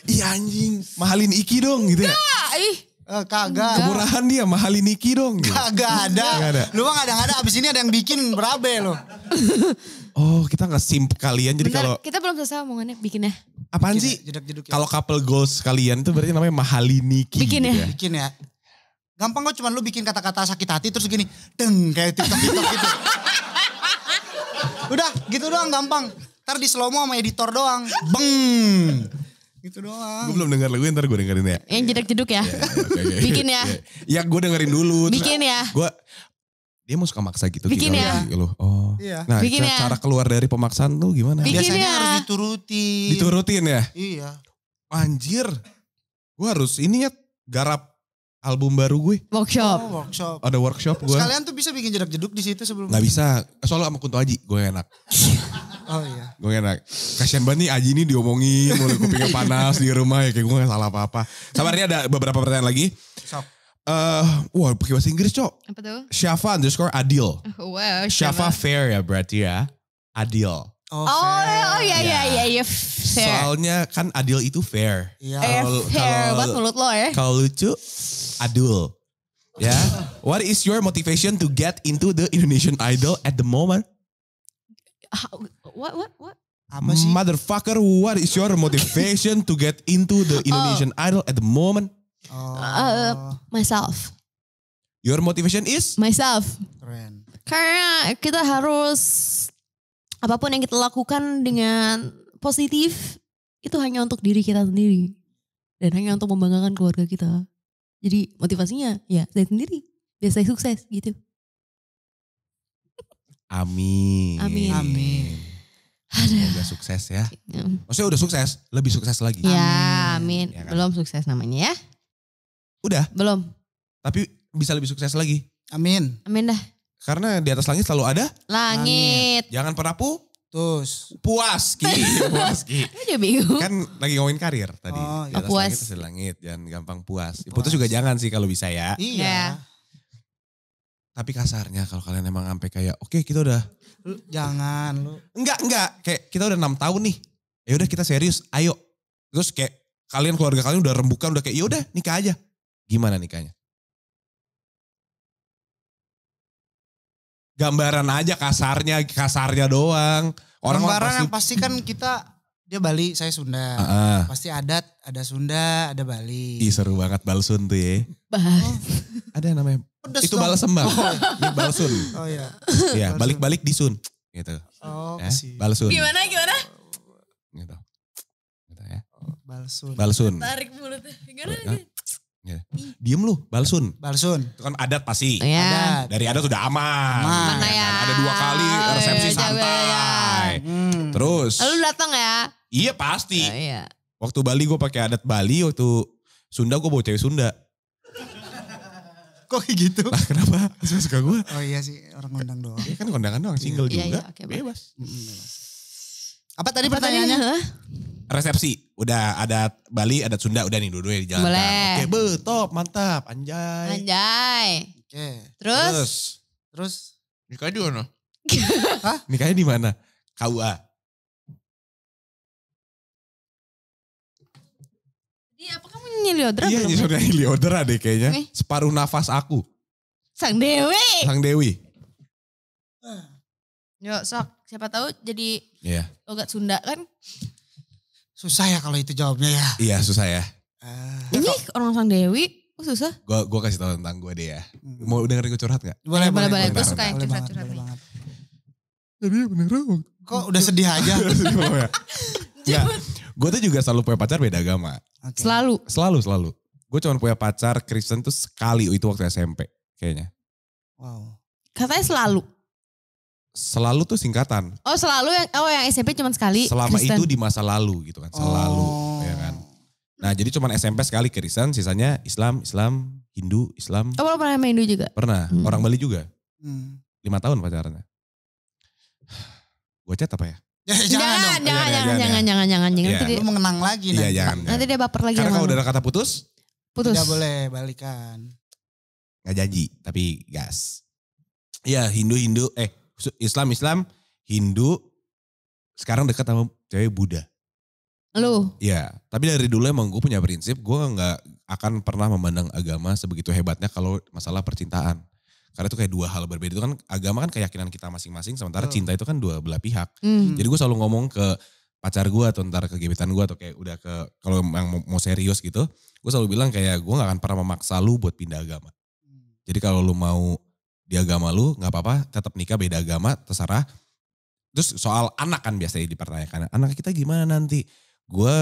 Iya anjing, mahalin Iki dong gitu ya. Enggak, ih. Eh, kagak. Kemurahan dia, mahalin Iki dong. Gitu. Kagak ada. Kagak ada. Lu mah kadang-kadang abis ini ada yang bikin berabe lo. *laughs* Oh, kita gak simp kalian. Jadi kalau kita belum selesai omongannya bikin ya. Apaan sih? Ya, Jeduk-jeduk. Ya. Kalau couple goals kalian itu berarti namanya mahaliniki. Bikin gitu ya. Gitu ya. Bikin ya. Gampang kok cuman lu bikin kata-kata sakit hati terus gini, deng kayak TikTok TikTok gitu. Udah, gitu doang gampang. Ntar di slow sama editor doang. Beng gitu doang. Gue belum denger lagu ntar gue dengerin ya. Yang iya. jeduk jeduk ya. Yeah, okay, iya, iya, okay. Bikin ya. Ya, ya gue dengerin dulu. Bikin ya. Gue dia mau suka maksa gitu bikin ya? gitu ya. oh iya. nah bikin cara, ya. cara keluar dari pemaksaan tuh gimana bikin biasanya ya. harus diturutin diturutin ya iya anjir gue harus ini ya garap album baru gue workshop oh, workshop ada workshop gue sekalian tuh bisa bikin jeruk jeduk di situ sebelum nggak bisa soalnya sama kunto aji gue enak Oh iya. Gue enak. Kasian banget nih Aji ini diomongin mulai kupingnya panas di rumah ya kayak gue gak salah apa-apa. Sabar ini ada beberapa pertanyaan lagi. Sok. Uh, wah pakai bahasa Inggris, Cok. Apa tuh? Shafa underscore Adil. *laughs* Wow, Shafa Fair ya berarti ya. Adil. Oh, oh, fair. oh ya, ya, ya. iya, iya, iya. iya fair. Soalnya kan adil itu fair. Iya. Eh, fair buat mulut lo ya. Kalau lucu, adul. Ya. Yeah. *laughs* What is your motivation to get into the Indonesian Idol at the moment? How, ah, what what what? Apa sih? Motherfucker, what is your motivation to get into the *laughs* oh. Indonesian oh. Idol at the moment? Oh. Uh, myself. Your motivation is myself. Keren. Karena kita harus apapun yang kita lakukan dengan positif itu hanya untuk diri kita sendiri dan hanya untuk membanggakan keluarga kita. Jadi motivasinya ya saya sendiri biar saya sukses gitu. Amin. Amin. Amin. Semoga sukses ya. ya. Maksudnya udah sukses, lebih sukses lagi. Ya, amin. amin. Ya kan? Belum sukses namanya ya. Udah. Belum. Tapi bisa lebih sukses lagi. Amin. Amin dah. Karena di atas langit selalu ada langit. Jangan pernah Terus. Puas Ki, puas Ki. Kan lagi ngomongin karir tadi. Oh, di iya. atas puas. langit langit Jangan gampang puas. puas. Putus juga jangan sih kalau bisa ya. Iya. iya. Tapi kasarnya kalau kalian emang sampai kayak oke okay, kita udah jangan lu. Enggak, enggak. Kayak kita udah enam tahun nih. Ya udah kita serius, ayo. Terus kayak kalian keluarga kalian udah rembukan udah kayak ya udah nikah aja gimana nikahnya? Gambaran aja kasarnya, kasarnya doang. Orang Gambaran pasti... pasti kan *clears throat* kita dia Bali, saya Sunda. Uh-uh. Pasti adat, ada Sunda, ada Bali. Ih seru banget Balsun tuh ya. Oh, *laughs* ada namanya. Pedas itu dong. bang. Oh. *laughs* Ini iya, Balsun. Oh iya. Iya, balik-balik di Sun. Gitu. Oh, ya, Balsun. Gimana, gimana? Gitu. Gitu ya. Oh, balsun. Balsun. Tarik mulutnya. Gimana? Ya. Ya. Diem lu, Balsun. Balsun. Itu kan adat pasti. Ya. Adat. Dari adat udah aman. aman. Gitu kan. Ya, kan? Ada dua kali iya, resepsi Jawa, iya, iya, santai. Ya. Terus. Lu datang ya? Iya pasti. Oh, iya. Waktu Bali gue pakai adat Bali, waktu Sunda gue bawa cewek Sunda. Kok gitu? Nah, kenapa? Suka, suka gue. Oh iya sih, orang kondang doang. Iya kan kondangan doang, single iya, juga. Iya, okay, bebas. bebas. Apa tadi Apa pertanyaannya? Tadi, Resepsi udah ada Bali, ada Sunda udah nih dua-duanya dijalankan. Boleh. Oke, betop, mantap, anjay. Anjay. Oke. Terus? Terus. Terus. Nikah di mana? *laughs* Hah? Nikahnya di mana? KUA. Iya, apa kamu nyeliodra Iya, nyeliodra ya? nyeliodra deh kayaknya. Nih. Separuh nafas aku. Sang Dewi. Sang Dewi. Yuk, sok. Siapa tahu jadi yeah. logat Sunda kan. Susah ya kalau itu jawabnya ya. Iya susah ya. Uh, ini orang Sang Dewi oh, susah. Gua gua kasih tau tentang gue deh ya. Mau dengerin gue curhat gak? Boleh boleh boleh. Gue suka yang curhat curhat Jadi bener Kok udah sedih aja? *laughs* Iya. *laughs* Gue tuh juga selalu punya pacar beda agama. Okay. Selalu? Selalu, selalu. Gue cuma punya pacar Kristen tuh sekali itu waktu SMP kayaknya. Wow. Katanya selalu selalu tuh singkatan. Oh selalu yang oh yang SMP cuma sekali. Selama Kristen. itu di masa lalu gitu kan, selalu oh. ya kan. Nah jadi cuma SMP sekali Kristen, sisanya Islam, Islam, Hindu, Islam. Oh pernah sama Hindu juga? Pernah, hmm. orang Bali juga. Hmm. Lima tahun pacarannya. Gue chat apa ya? ya jangan, jangan, jangan, jangan, jangan, jangan, jangan, jangan, nanti iya. dia mengenang lagi iya, nanti. jangan, nanti dia baper lagi. Karena kalau udah kata putus, putus. Tidak boleh balikan. jangan, janji, tapi gas. ya Hindu Hindu, eh Islam Islam Hindu sekarang dekat sama cewek Buddha Lu? Ya. tapi dari dulu emang gue punya prinsip, gue nggak akan pernah memandang agama sebegitu hebatnya kalau masalah percintaan. Karena itu kayak dua hal berbeda itu kan agama kan keyakinan kita masing-masing, sementara oh. cinta itu kan dua belah pihak. Mm. Jadi gue selalu ngomong ke pacar gue atau ntar ke gebetan gue atau kayak udah ke kalau yang mau serius gitu, gue selalu bilang kayak gue nggak akan pernah memaksa lu buat pindah agama. Hmm. Jadi kalau lu mau di agama lu nggak apa-apa tetap nikah beda agama terserah terus soal anak kan biasanya dipertanyakan anak kita gimana nanti gue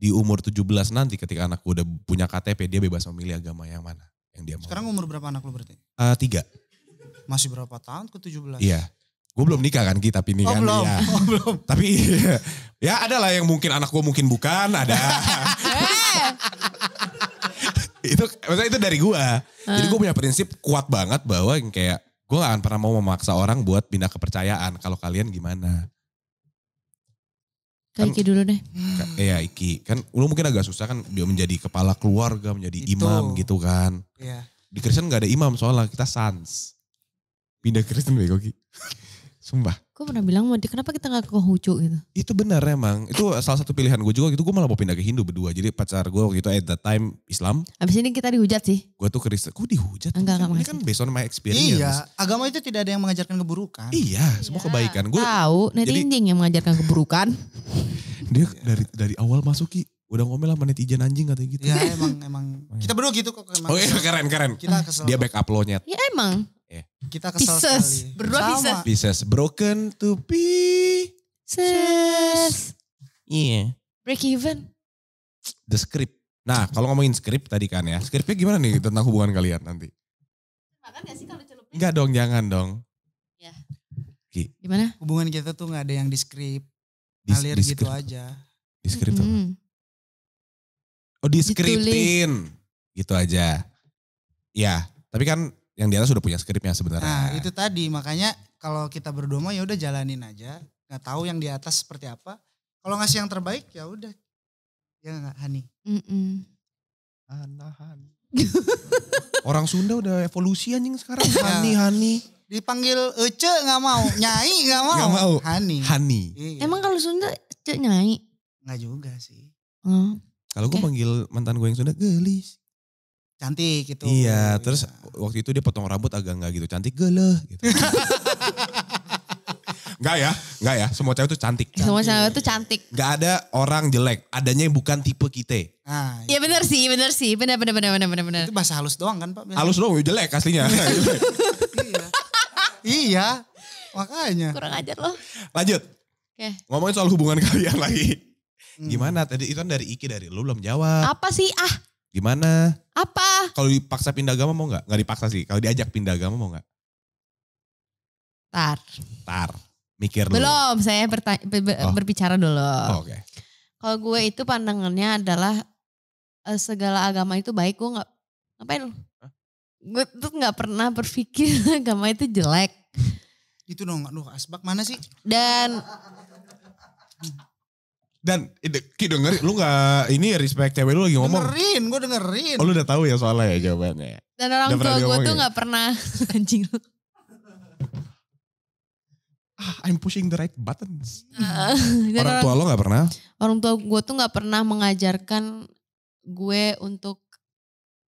di umur 17 nanti ketika anak gue udah punya KTP dia bebas memilih agama yang mana yang dia mau sekarang umur berapa anak lu berarti uh, tiga masih berapa tahun ke 17 iya gue belum nikah kan kita tapi nikah oh, kan, belum. Ya. Oh, belum. tapi *laughs* ya ada lah yang mungkin anak gue mungkin bukan ada *laughs* eh, itu maksudnya itu dari gue. Hmm. Jadi gue ah. punya prinsip kuat banget bahwa yang kayak gue gak akan pernah mau memaksa orang buat pindah kepercayaan. Kalau kalian gimana? Kan, Iki dulu deh. Kan, iya Iki. Kan lu mungkin agak susah kan dia menjadi kepala keluarga, menjadi itu. imam gitu kan. Iya. Di Kristen gak ada imam soalnya kita sans. Pindah Kristen bego Ki. Sumpah. Gue pernah bilang mau kenapa kita gak ke gitu? Itu benar emang. Itu salah satu pilihan gue juga gitu. Gue malah mau pindah ke Hindu berdua. Jadi pacar gue waktu itu at the time Islam. Abis ini kita dihujat sih. Gue tuh Kristen. Gue dihujat? Enggak, enggak. Ini kan based on my experience. Iya. Agama itu tidak ada yang mengajarkan keburukan. Iya. Semua iya. kebaikan. Gue tahu. Netizen yang mengajarkan keburukan. *laughs* dia dari dari awal masuki udah ngomel lah, netizen anjing katanya gitu. Ya emang emang oh, iya. kita berdua gitu kok emang. Oh iya, keren keren. Kita kesel. Dia backup lo nyet. Ya emang Yeah. Kita kesal pieces. sekali. Berdua pieces. Pieces. Broken to pieces. Iya. Yeah. Break even. The script. Nah kalau ngomongin script tadi kan ya. Scriptnya gimana nih tentang hubungan kalian nanti? Makan gak sih kalau celupnya? Enggak dong jangan dong. Ya. Ki. Gimana? Hubungan kita tuh gak ada yang di script. Di, Alir di gitu aja. Di script mm -hmm. apa? Oh di scriptin. Gitu aja. Ya. Tapi kan yang di atas sudah punya skripnya sebenarnya. Nah, itu tadi makanya kalau kita berdua mah ya udah jalanin aja, Gak tahu yang di atas seperti apa. Kalau ngasih yang terbaik ya udah. Ya nggak Hani. Mm -mm. Anahan. *laughs* Orang Sunda udah evolusi anjing sekarang. Iya. Hani, Hani. Dipanggil Ece nggak mau, Nyai nggak mau. Gak mau. Hani. Hani. Iya. Emang kalau Sunda Ece Nyai? Nggak juga sih. Hmm. Kalau gue eh. okay. panggil mantan gue yang Sunda gelis cantik gitu. Iya, iya. terus iya. waktu itu dia potong rambut agak nggak gitu cantik gele gitu. Enggak *laughs* ya, enggak ya. Semua cewek itu cantik. cantik. Semua cewek itu cantik. Enggak ada orang jelek, adanya yang bukan tipe kita. Ah, iya. Ya benar sih, benar sih. Benar benar benar benar benar Itu bahasa halus doang kan, Pak? Halus doang, jelek aslinya. Iya. *laughs* iya. iya. Makanya. Kurang ajar loh. Lanjut. Okay. Ngomongin soal hubungan *laughs* kalian lagi. Hmm. Gimana tadi itu kan dari Iki dari lu belum jawab. Apa sih ah? Gimana? Apa? Kalau dipaksa pindah agama mau nggak? Nggak dipaksa sih. Kalau diajak pindah agama mau nggak? Tar. Tar. Mikir dulu. Belum, saya berta- ber- oh. berbicara dulu. Oh, Oke. Okay. Kalau gue itu pandangannya adalah eh, segala agama itu baik. Gue nggak ngapain? lu? Gue tuh nggak pernah berpikir *laughs* agama itu jelek. Itu dong, aduh asbak mana sih? Dan dan ki dengerin lu gak ini respect cewek lu lagi ngomong. Dengerin, gue dengerin. Oh lu udah tahu ya soalnya ya jawabannya. Dan orang tua gue tuh gak pernah *laughs* anjing lu. Ah, I'm pushing the right buttons. Uh, orang tua lo gak pernah? Orang tua gue tuh gak pernah mengajarkan gue untuk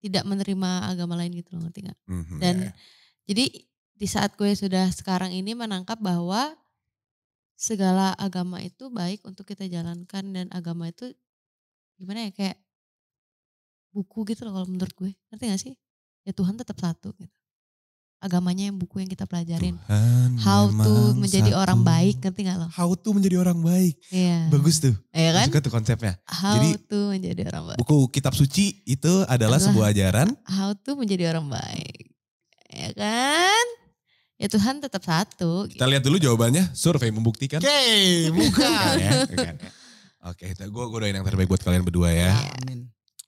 tidak menerima agama lain gitu loh ngerti gak? Mm -hmm, Dan yeah. Iya. jadi di saat gue sudah sekarang ini menangkap bahwa segala agama itu baik untuk kita jalankan dan agama itu gimana ya kayak buku gitu loh kalau menurut gue ngerti gak sih ya Tuhan tetap satu gitu agamanya yang buku yang kita pelajarin Tuhan how to menjadi satu. orang baik ngerti gak loh how to menjadi orang baik iya. bagus tuh iya kan? suka tuh konsepnya how Jadi, to menjadi orang baik buku kitab suci itu adalah, adalah sebuah ajaran *laughs* how to menjadi orang baik ya kan Ya Tuhan tetap satu. Kita gitu. lihat dulu jawabannya, survei membuktikan. Oke, buka. bukan. Ya, ya. Oke, gue doain yang terbaik buat kalian berdua ya. Iya. Amin.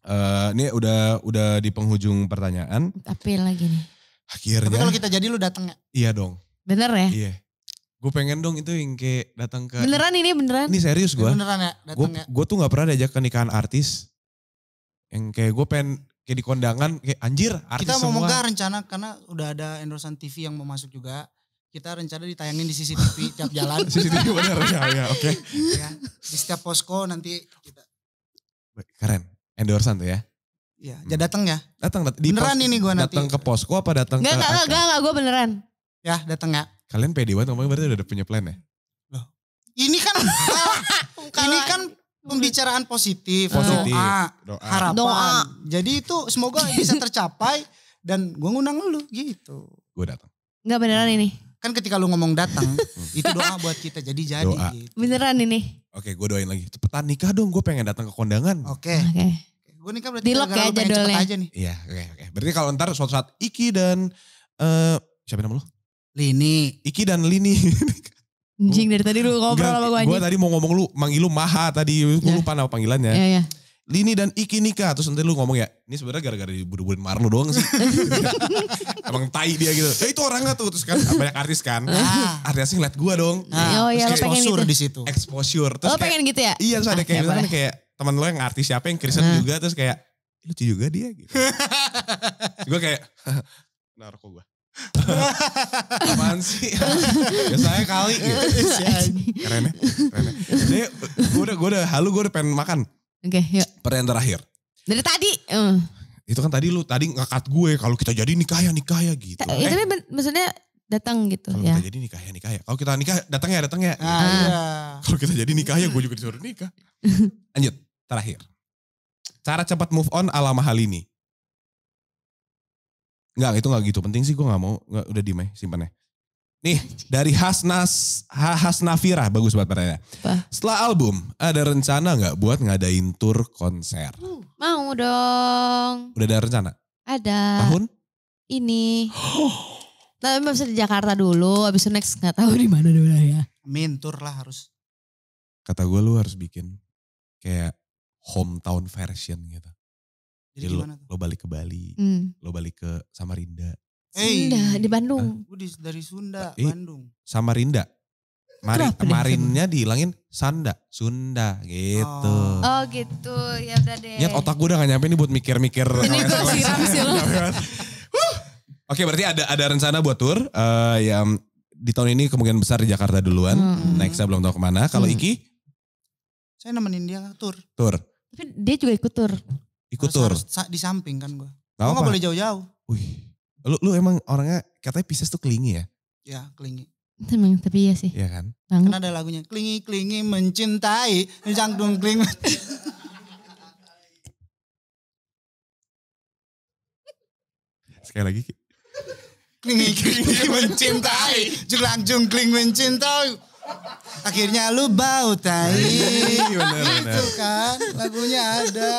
Uh, ini udah udah di penghujung pertanyaan. Tapi lagi nih. Akhirnya. Tapi kalau kita jadi lu dateng gak? Iya dong. Bener ya? Iya. Gue pengen dong itu yang kayak datang ke. Beneran ini beneran? Ini serius gue. Beneran ya? Gue tuh gak pernah diajak ke nikahan artis. Yang kayak gue pengen kayak di kondangan kayak anjir artis kita mau semua. rencana karena udah ada endorsean TV yang mau masuk juga kita rencana ditayangin di CCTV *laughs* tiap jalan CCTV benar ya ya oke okay. ya, di setiap posko nanti kita keren endorsean tuh ya Iya, hmm. jadi datang ya. Datang di beneran pos, ini gue nanti. Datang ke posko apa datang ke? Enggak, enggak, enggak, gue beneran. Ya, datang ya. Kalian pede banget ngomongnya berarti udah punya plan ya? Loh. Ini kan *laughs* *laughs* ini kan pembicaraan positif, positif doa, doa, harapan. Doa. Jadi itu semoga bisa tercapai dan gue ngundang lu gitu. Gue datang. Enggak beneran ini. Kan ketika lu ngomong datang, itu doa buat kita jadi jadi. Doa. Gitu. Beneran ini. Oke, gue doain lagi. Cepetan nikah dong, gue pengen datang ke kondangan. Oke. Okay. Okay. Gue nikah berarti Dilok ya jadwalnya. aja nih. Iya, oke okay, oke. Okay. Berarti kalau ntar suatu saat Iki dan eh uh, siapa nama lu? Lini. Iki dan Lini. *laughs* Anjing dari tadi lu ngobrol sama gue anjing. Gue tadi mau ngomong lu, manggil lu Maha tadi. Gue yeah. lupa nama panggilannya. Iya, yeah, iya. Yeah. Lini dan Iki nikah. Terus nanti lu ngomong ya, ini sebenarnya gara-gara diburu buduin Marlo doang sih. *laughs* Emang tai dia gitu. Ya itu orangnya tuh. Terus kan banyak artis kan. Ah. sih ngeliat gue dong. Ah. Oh iya lo pengen gitu. di situ. Exposure. Terus lo oh, kayak, pengen gitu ya? Iya terus ada ah, kayak kan, kayak teman lo yang artis siapa yang Kristen ah. juga. Terus kayak lucu juga dia gitu. *laughs* gue kayak, *laughs* narko gue. Apaan sih? ya saya kali gitu. Keren ya? Keren ya? Jadi gue udah, gue udah halu, gue udah pengen makan. Oke, okay, yuk. Pertanyaan terakhir. Dari tadi. Uh. Itu kan tadi lu tadi ngakat gue kalau kita jadi nikah ya nikah ya gitu. Itu eh. Tapi maksudnya datang gitu kalo ya. Kalau kita jadi nikah ya nikah ya. Kalau kita nikah datang ya datang ya. Ah, ya. iya. Kalau kita jadi nikah ya gue juga disuruh nikah. *laughs* Lanjut, terakhir. Cara cepat move on ala mahal ini. Enggak, itu enggak gitu. Penting sih gue nggak mau. Nggak, udah di ya, simpannya Nih, dari Hasnas Hasnafira bagus buat pertanyaan. Setelah album, ada rencana nggak buat ngadain tour konser? Uh, mau dong. Udah ada rencana? Ada. Tahun? Ini. *gasps* Tapi nah, masih di Jakarta dulu, abis itu next nggak tahu di mana dulu ya. Amin, tour lah harus. Kata gue lu harus bikin kayak hometown version gitu. Jadi, Jadi lo, lo balik ke Bali, hmm. lo balik ke Samarinda. Hey. Sunda di Bandung. Nah, dari Sunda, eh, Bandung. Samarinda. Mari, kemarinnya dihilangin Sanda, Sunda gitu. Oh, oh gitu, ya udah deh. Nyat otak gue udah gak nyampe nih buat mikir-mikir. Ini Oke berarti ada ada rencana buat tour uh, yang di tahun ini kemungkinan besar di Jakarta duluan. Hmm. saya belum tahu kemana. Kalau hmm. Iki? Saya nemenin dia tour. Tour. Tapi dia juga ikut tour. Ikut tur Di samping kan gue. Gak gue gak boleh jauh-jauh. Wih. Lu, lu emang orangnya katanya Pisces tuh kelingi ya? Ya kelingi. Emang, tapi ya sih. Iya kan? Bang. Karena ada lagunya. Kelingi-kelingi mencintai. dong, keling. *laughs* Sekali lagi. Kelingi-kelingi *laughs* mencintai. jung, jungkling mencintai. Akhirnya lu bau tai. *laughs* Itu kan. Lagunya ada.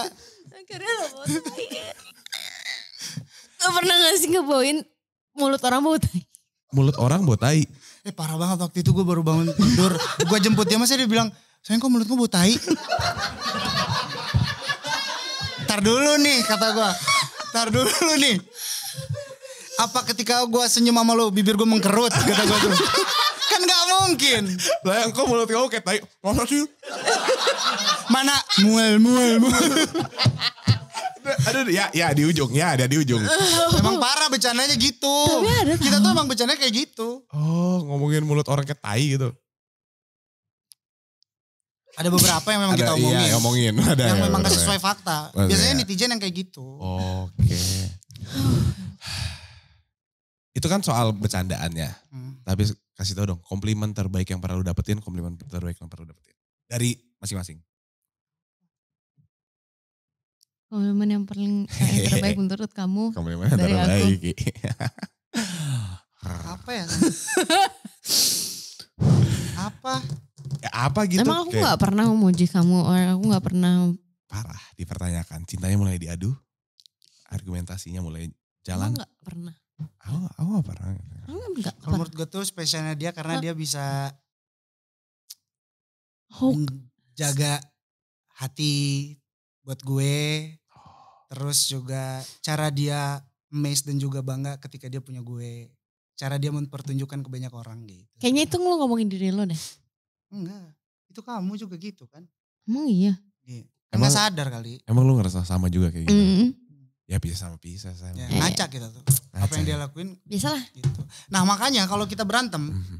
Gak pernah gak sih ngebawain mulut orang bau tai? Mulut orang bau tai? Eh parah banget waktu itu gue baru bangun tidur. gue jemput dia masih dia bilang, sayang kok mulutmu bau tai? Ntar dulu nih kata gue. ntar dulu nih. Apa ketika gue senyum sama lo bibir gue mengkerut kata gue tuh. kan gak mungkin. Lah kok mulut gue kayak tai? Mana sih? Mana? Mual, mual, mual. Aduh, ya, ya di ujung, ya ada di ujung. *laughs* emang parah bencananya gitu. Kita kan? tuh emang bencananya kayak gitu. Oh, ngomongin mulut orang kayak tai gitu. Ada beberapa yang memang ada, kita omongin. Iya, omongin. Ada, yang ya, memang gak sesuai fakta. Maksudnya. Biasanya netizen yang kayak gitu. Oke. Okay. *sighs* Itu kan soal bercandaannya. Hmm. Tapi kasih tau dong, komplimen terbaik yang pernah lu dapetin, komplimen terbaik yang pernah lu dapetin. Dari masing-masing komplimen yang paling eh, yang terbaik *laughs* menurut kamu komplimen yang dari terbaik. aku. apa ya? *laughs* apa? Ya, apa gitu? Emang aku nggak pernah memuji kamu, aku nggak pernah. Parah, dipertanyakan. Cintanya mulai diadu, argumentasinya mulai jalan. Aku nggak pernah. Aku, aku gak pernah. Aku gak pernah. Menurut gue tuh spesialnya dia karena Hah? dia bisa Hoax. jaga hati buat gue Terus juga cara dia amazed dan juga bangga ketika dia punya gue. Cara dia mempertunjukkan ke banyak orang gitu. Kayaknya itu lu ngomongin diri lo deh. Enggak, itu kamu juga gitu kan. Emang iya? Iya. Emang Nggak sadar kali. Emang lu ngerasa sama juga kayak gitu? Mm -hmm. Ya bisa sama bisa sama. Ya, ngacak kita gitu tuh. Ngacak. Apa yang dia lakuin. Biasalah. Gitu. Nah makanya kalau kita berantem. Mm -hmm.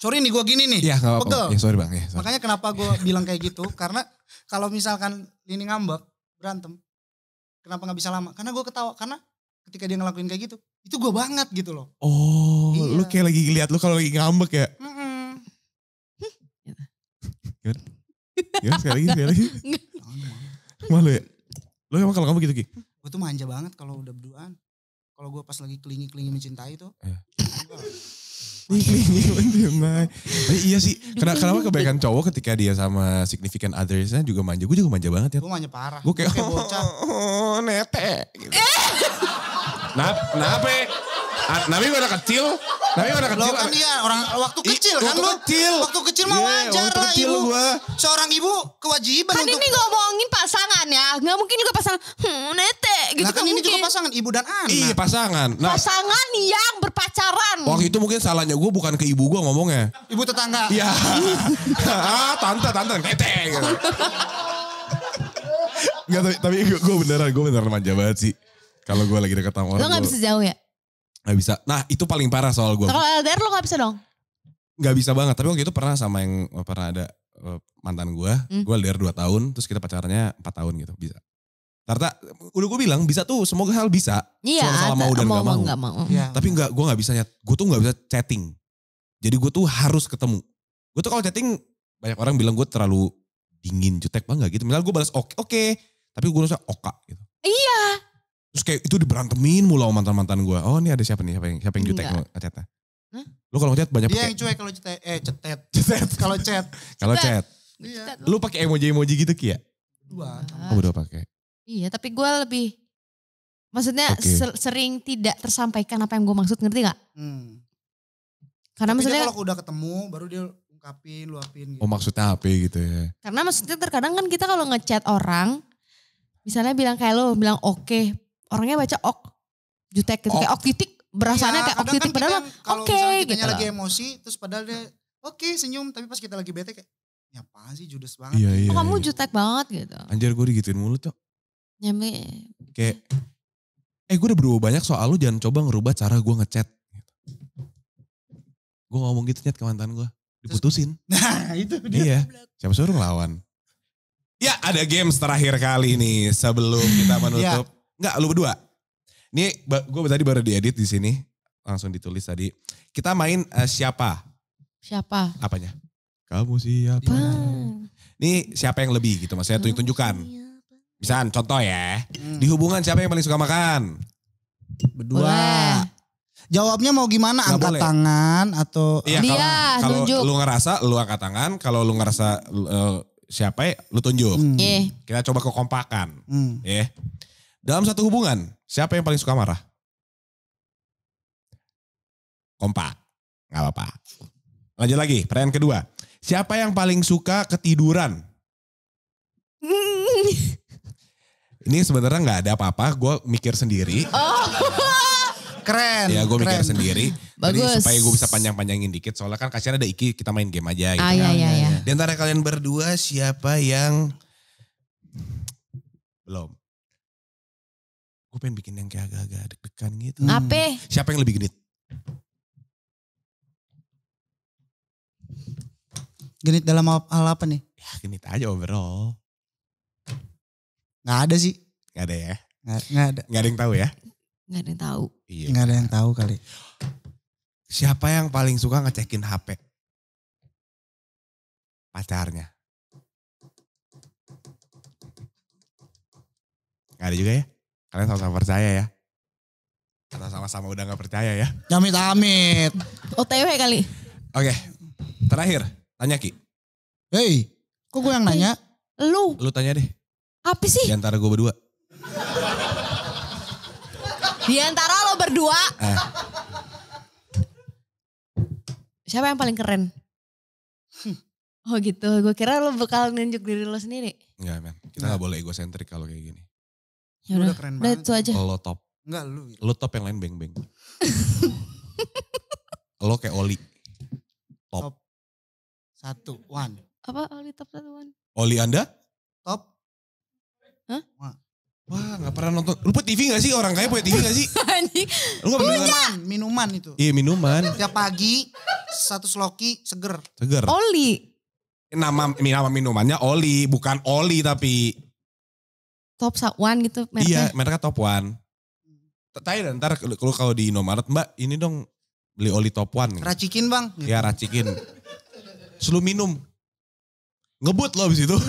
Sorry nih gue gini nih. Iya gak apa-apa. Ya, sorry bang. Ya, sorry. Makanya kenapa gue *laughs* bilang kayak gitu. Karena kalau misalkan ini ngambek. Berantem kenapa nggak bisa lama karena gue ketawa karena ketika dia ngelakuin kayak gitu itu gue banget gitu loh oh iya. lu kayak lagi lihat lu kalau lagi ngambek ya mm -mm. gimana gimana sekali lagi sekali lagi *laughs* malu ya lu emang kalau ngambek gitu ki gue tuh manja banget kalau udah berduaan kalau gue pas lagi kelingi kelingi mencintai tuh Iya diem iya, iya sih. Kenapa, kenapa kebaikan cowok ketika dia sama significant others othersnya juga manja. Gue juga manja banget ya. Gue manja parah. Gue kayak, oh, bocah. *laughs* Oh, nete. Gitu. Eh! Nap, nape? Ah, Nabi gue udah kecil. Nabi gue udah kecil. Lo kan dia orang waktu kecil I, kan waktu lu. Kecil. Waktu kecil mah yeah, wajar lah ibu. Gua. Seorang ibu kewajiban kan untuk. Kan ini ngomongin pasangan ya. Gak mungkin juga pasangan. Hmm, nete. Nah, gitu nah, kan ini mungkin. juga pasangan ibu dan anak. Iya pasangan. Nah, pasangan yang berpacaran. Waktu itu mungkin salahnya gue bukan ke ibu gue ngomongnya. Ibu tetangga. Iya. *laughs* ah, tante, tante. Nete. Gitu. Gak, tapi, tapi gue beneran, gue beneran manja banget sih. Kalau gue lagi deket sama orang. Lo gak bisa jauh ya? Gak bisa. Nah itu paling parah soal gue. Kalau LDR lo gak bisa dong? Gak bisa banget. Tapi waktu itu pernah sama yang eh, pernah ada eh, mantan gue. Hmm. Gue LDR 2 tahun. Terus kita pacarnya 4 tahun gitu. Bisa. Karena udah gue bilang bisa tuh semoga hal bisa. Iya. Soal mau dan mau, gak mau. Gak mau. Ya. Tapi gak, gue gak bisa nyat. Gue tuh gak bisa chatting. Jadi gue tuh harus ketemu. Gue tuh kalau chatting banyak orang bilang gue terlalu dingin jutek banget gitu. Misalnya gue balas oke, okay, Okay, tapi gue rasa oka gitu. Iya. Terus kayak itu diberantemin mulu sama mantan-mantan gue. Oh ini ada siapa nih? Siapa yang, siapa yang jutek ngechatnya? Hah? Lu kalau ngechat banyak Iya yang cuek kalau cetet. Eh cetet. *laughs* Cetet. kalau chat. Kalau chat. Iya. Lu pakai emoji-emoji gitu kia ya? Dua. Oh udah pakai. Iya tapi gue lebih. Maksudnya okay. sering tidak tersampaikan apa yang gue maksud ngerti gak? Hmm. Karena tapi maksudnya. kalau udah ketemu baru dia ungkapin, luapin gitu. Oh maksudnya apa gitu ya. Karena maksudnya terkadang kan kita kalau ngechat orang. Misalnya bilang kayak lo bilang oke. Okay, orangnya baca ok jutek gitu ok. kayak ok titik berasanya iya, kayak ok titik kan padahal oke okay, gitu lagi emosi terus padahal dia oke okay, senyum tapi pas kita lagi bete kayak ya apa sih judes banget iya, gitu. iya, oh, kamu iya. jutek banget gitu anjir gue digituin mulut cok nyampe kayak eh gue udah berubah banyak soal lu jangan coba ngerubah cara gue ngechat gue ngomong gitu nyet ke mantan gue diputusin *laughs* nah itu dia iya siapa suruh ngelawan Ya ada games terakhir kali nih sebelum kita *laughs* ya. menutup. Enggak, lu berdua. Ini gue tadi baru diedit di sini, langsung ditulis tadi. Kita main uh, siapa? Siapa? Apanya? Kamu siapa? Ini siapa yang lebih gitu maksudnya tunjuk tunjukkan. bisa contoh ya, hmm. di hubungan siapa yang paling suka makan? Berdua. Boleh. Jawabnya mau gimana? Gak angkat boleh. tangan atau iya, dia kalau, kalau lu ngerasa lu angkat tangan, kalau lu ngerasa uh, siapa ya, lu tunjuk. Hmm. Yeah. Kita coba kekompakan. Hmm. Ya. Dalam satu hubungan, siapa yang paling suka marah? Kompa. Gak apa-apa. Lanjut lagi, pertanyaan kedua. Siapa yang paling suka ketiduran? *laughs* Ini sebenarnya nggak ada apa-apa, gue mikir sendiri. *laughs* Oh, keren. Ya gue mikir sendiri. Bagus. Tadi supaya gue bisa panjang-panjangin dikit, soalnya kan kasihan ada Iki, kita main game aja gitu. Ah, kan. iya, iya, iya. Di antara kalian berdua siapa yang belum? gue pengen bikin yang kayak agak-agak deg-degan gitu. Apa? Siapa yang lebih genit? Genit dalam hal apa nih? Ya genit aja overall. Gak ada sih. Gak ada ya? Gak, gak ada. Gak ada yang tahu ya? Gak ada yang tahu. Iya. Gak ada yang tahu kali. Siapa yang paling suka ngecekin HP? Pacarnya. Gak ada juga ya? Kalian sama-sama percaya ya? Karena sama-sama udah gak percaya ya. Amit-amit. OTW kali. Oke, terakhir. Tanya Ki. Hei, kok gue yang nanya? Lu. Lu tanya deh. Apa sih? Di antara gue berdua. Di antara lo berdua? Eh. Siapa yang paling keren? Oh gitu, gue kira lo bakal nunjuk diri lo sendiri. Enggak men, kita gak boleh sentrik kalau kayak gini. Ya udah keren banget. itu aja. Lo top. Enggak lu. Gitu. Lo top yang lain beng-beng. *laughs* lo kayak Oli. Top. top. Satu, one. Apa Oli top satu, one? Oli Anda? Top. Hah? Wah. Wah gak pernah nonton. Lu punya TV gak sih? Orang kaya punya TV gak sih? *laughs* Lu gak minuman, minuman itu. Iya minuman. Tiap pagi satu sloki seger. Seger. Oli. Nama, nama minumannya Oli, bukan Oli tapi top one gitu mereknya? Iya, mereka top one. Tapi ntar kalau kalau di Indomaret, Mbak, ini dong beli oli top one. Racikin bang. Gitu. racikin. Selalu minum. Ngebut loh abis itu. *laughs*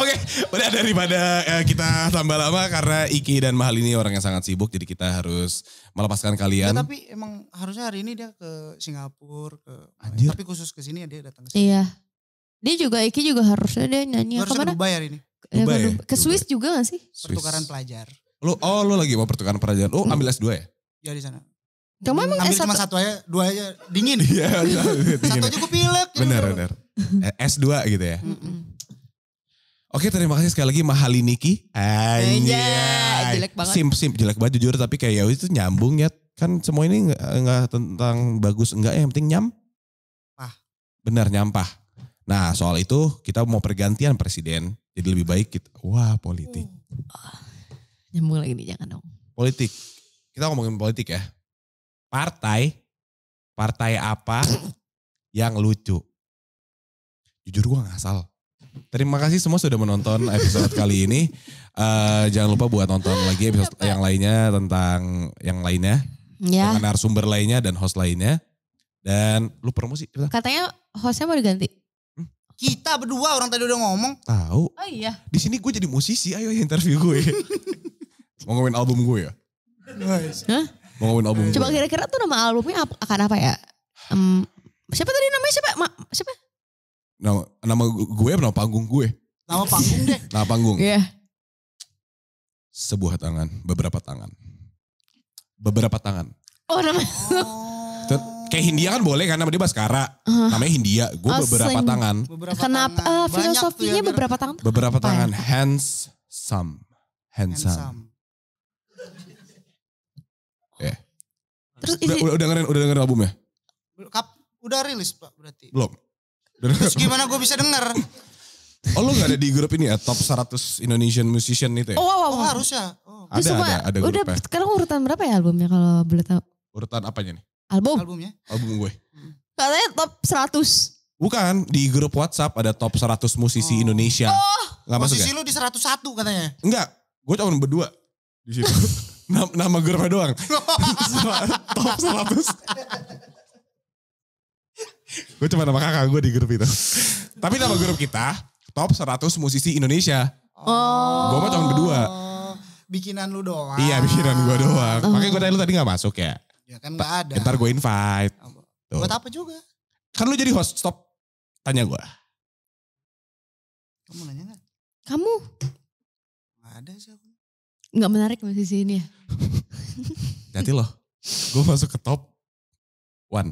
Oke, okay, daripada eh, kita tambah lama karena Iki dan Mahal ini orang yang sangat sibuk, jadi kita harus melepaskan kalian. Ya, tapi emang harusnya hari ini dia ke Singapura, ke tapi khusus ke sini ya dia datang ke sini. Iya. Dia juga Iki juga harusnya dia nyanyi ke mana? bayar ini. Ya, Dubai, ya? Ke Swiss Dubai. juga gak sih? Swiss. Pertukaran pelajar. Lu oh lu lagi mau pertukaran pelajar. Lu ambil S2 ya? Ya di sana. Kamu emang ambil S1? cuma satu aja, dua aja dingin. Iya, iya, iya ya. satu aja gue pilek. Benar, bener eh, S2 gitu ya. Oke terima kasih sekali lagi Mahali Niki. Iya, jelek banget. Simp, simp, jelek banget jujur tapi kayak ya itu nyambung ya. Kan semua ini gak, enggak tentang bagus enggak yang penting nyam. Ah. Benar nyampah. Nah soal itu kita mau pergantian presiden. Jadi lebih baik kita, wah politik. Hmm. Ah, nyambung lagi nih jangan dong. Politik. Kita ngomongin politik ya. Partai. Partai apa yang lucu? Jujur gue gak asal. Terima kasih semua sudah menonton episode kali ini. Uh, jangan lupa buat nonton lagi episode yang lainnya tentang yang lainnya. Ya. Dengan narasumber lainnya dan host lainnya. Dan lu promosi. Katanya hostnya mau diganti. Kita berdua orang tadi udah ngomong. Tahu. Oh iya. Di sini gue jadi musisi, ayo interview gue. *laughs* Mau ngomongin album gue ya? guys Mau ngomongin album Coba kira-kira tuh nama albumnya apa, akan apa ya? Um, siapa tadi namanya siapa? Ma, siapa? Nama, nama gue apa nama panggung gue? Nama panggung deh. nama panggung. Iya. Yeah. Sebuah tangan, beberapa tangan. Beberapa tangan. Oh nama. Oh. Kayak Hindia kan boleh kan nama dia Baskara. Uh, Namanya Hindia. Gue oh, beberapa sling. tangan. Beberapa Kenapa tangan. Uh, filosofinya ya, beberapa tangan? Beberapa apa ya? tangan. Ya? some, hands, some. yeah. *laughs* Terus udah, udah, udah dengerin udah dengerin albumnya? Kap, udah rilis Pak berarti. Belum. Terus gimana gue bisa denger? *laughs* Oh lu gak ada di grup ini ya? Top 100 Indonesian Musician itu ya? Oh, wow, wow. oh harusnya. Oh. Ada, ada, ada, ada grupnya. Udah, ya. sekarang urutan berapa ya albumnya kalau boleh tahu? Urutan apanya nih? Album? Albumnya? Album gue. Katanya top 100. Bukan, di grup WhatsApp ada top 100 musisi oh. Indonesia. Oh, Gak masuk musisi ya? lu di 101 katanya? Enggak, gue cuma berdua di situ. *laughs* nama, nama grupnya doang. *laughs* top 100. gue cuma nama kakak gue di grup itu. Tapi nama grup kita top 100 musisi Indonesia. Oh. Gue mah cuma berdua. Bikinan lu doang. Iya bikinan gue doang. Oh. Makanya gue tanya lu tadi gak masuk ya. Ya kan gak ada. Ntar gue invite. Tuh. Buat apa juga? Kan lu jadi host, stop. Tanya gue. Kamu nanya gak? Kamu? Gak ada sih aku. Gak menarik musisi ini ya? Jadi *laughs* loh, gue masuk ke top one.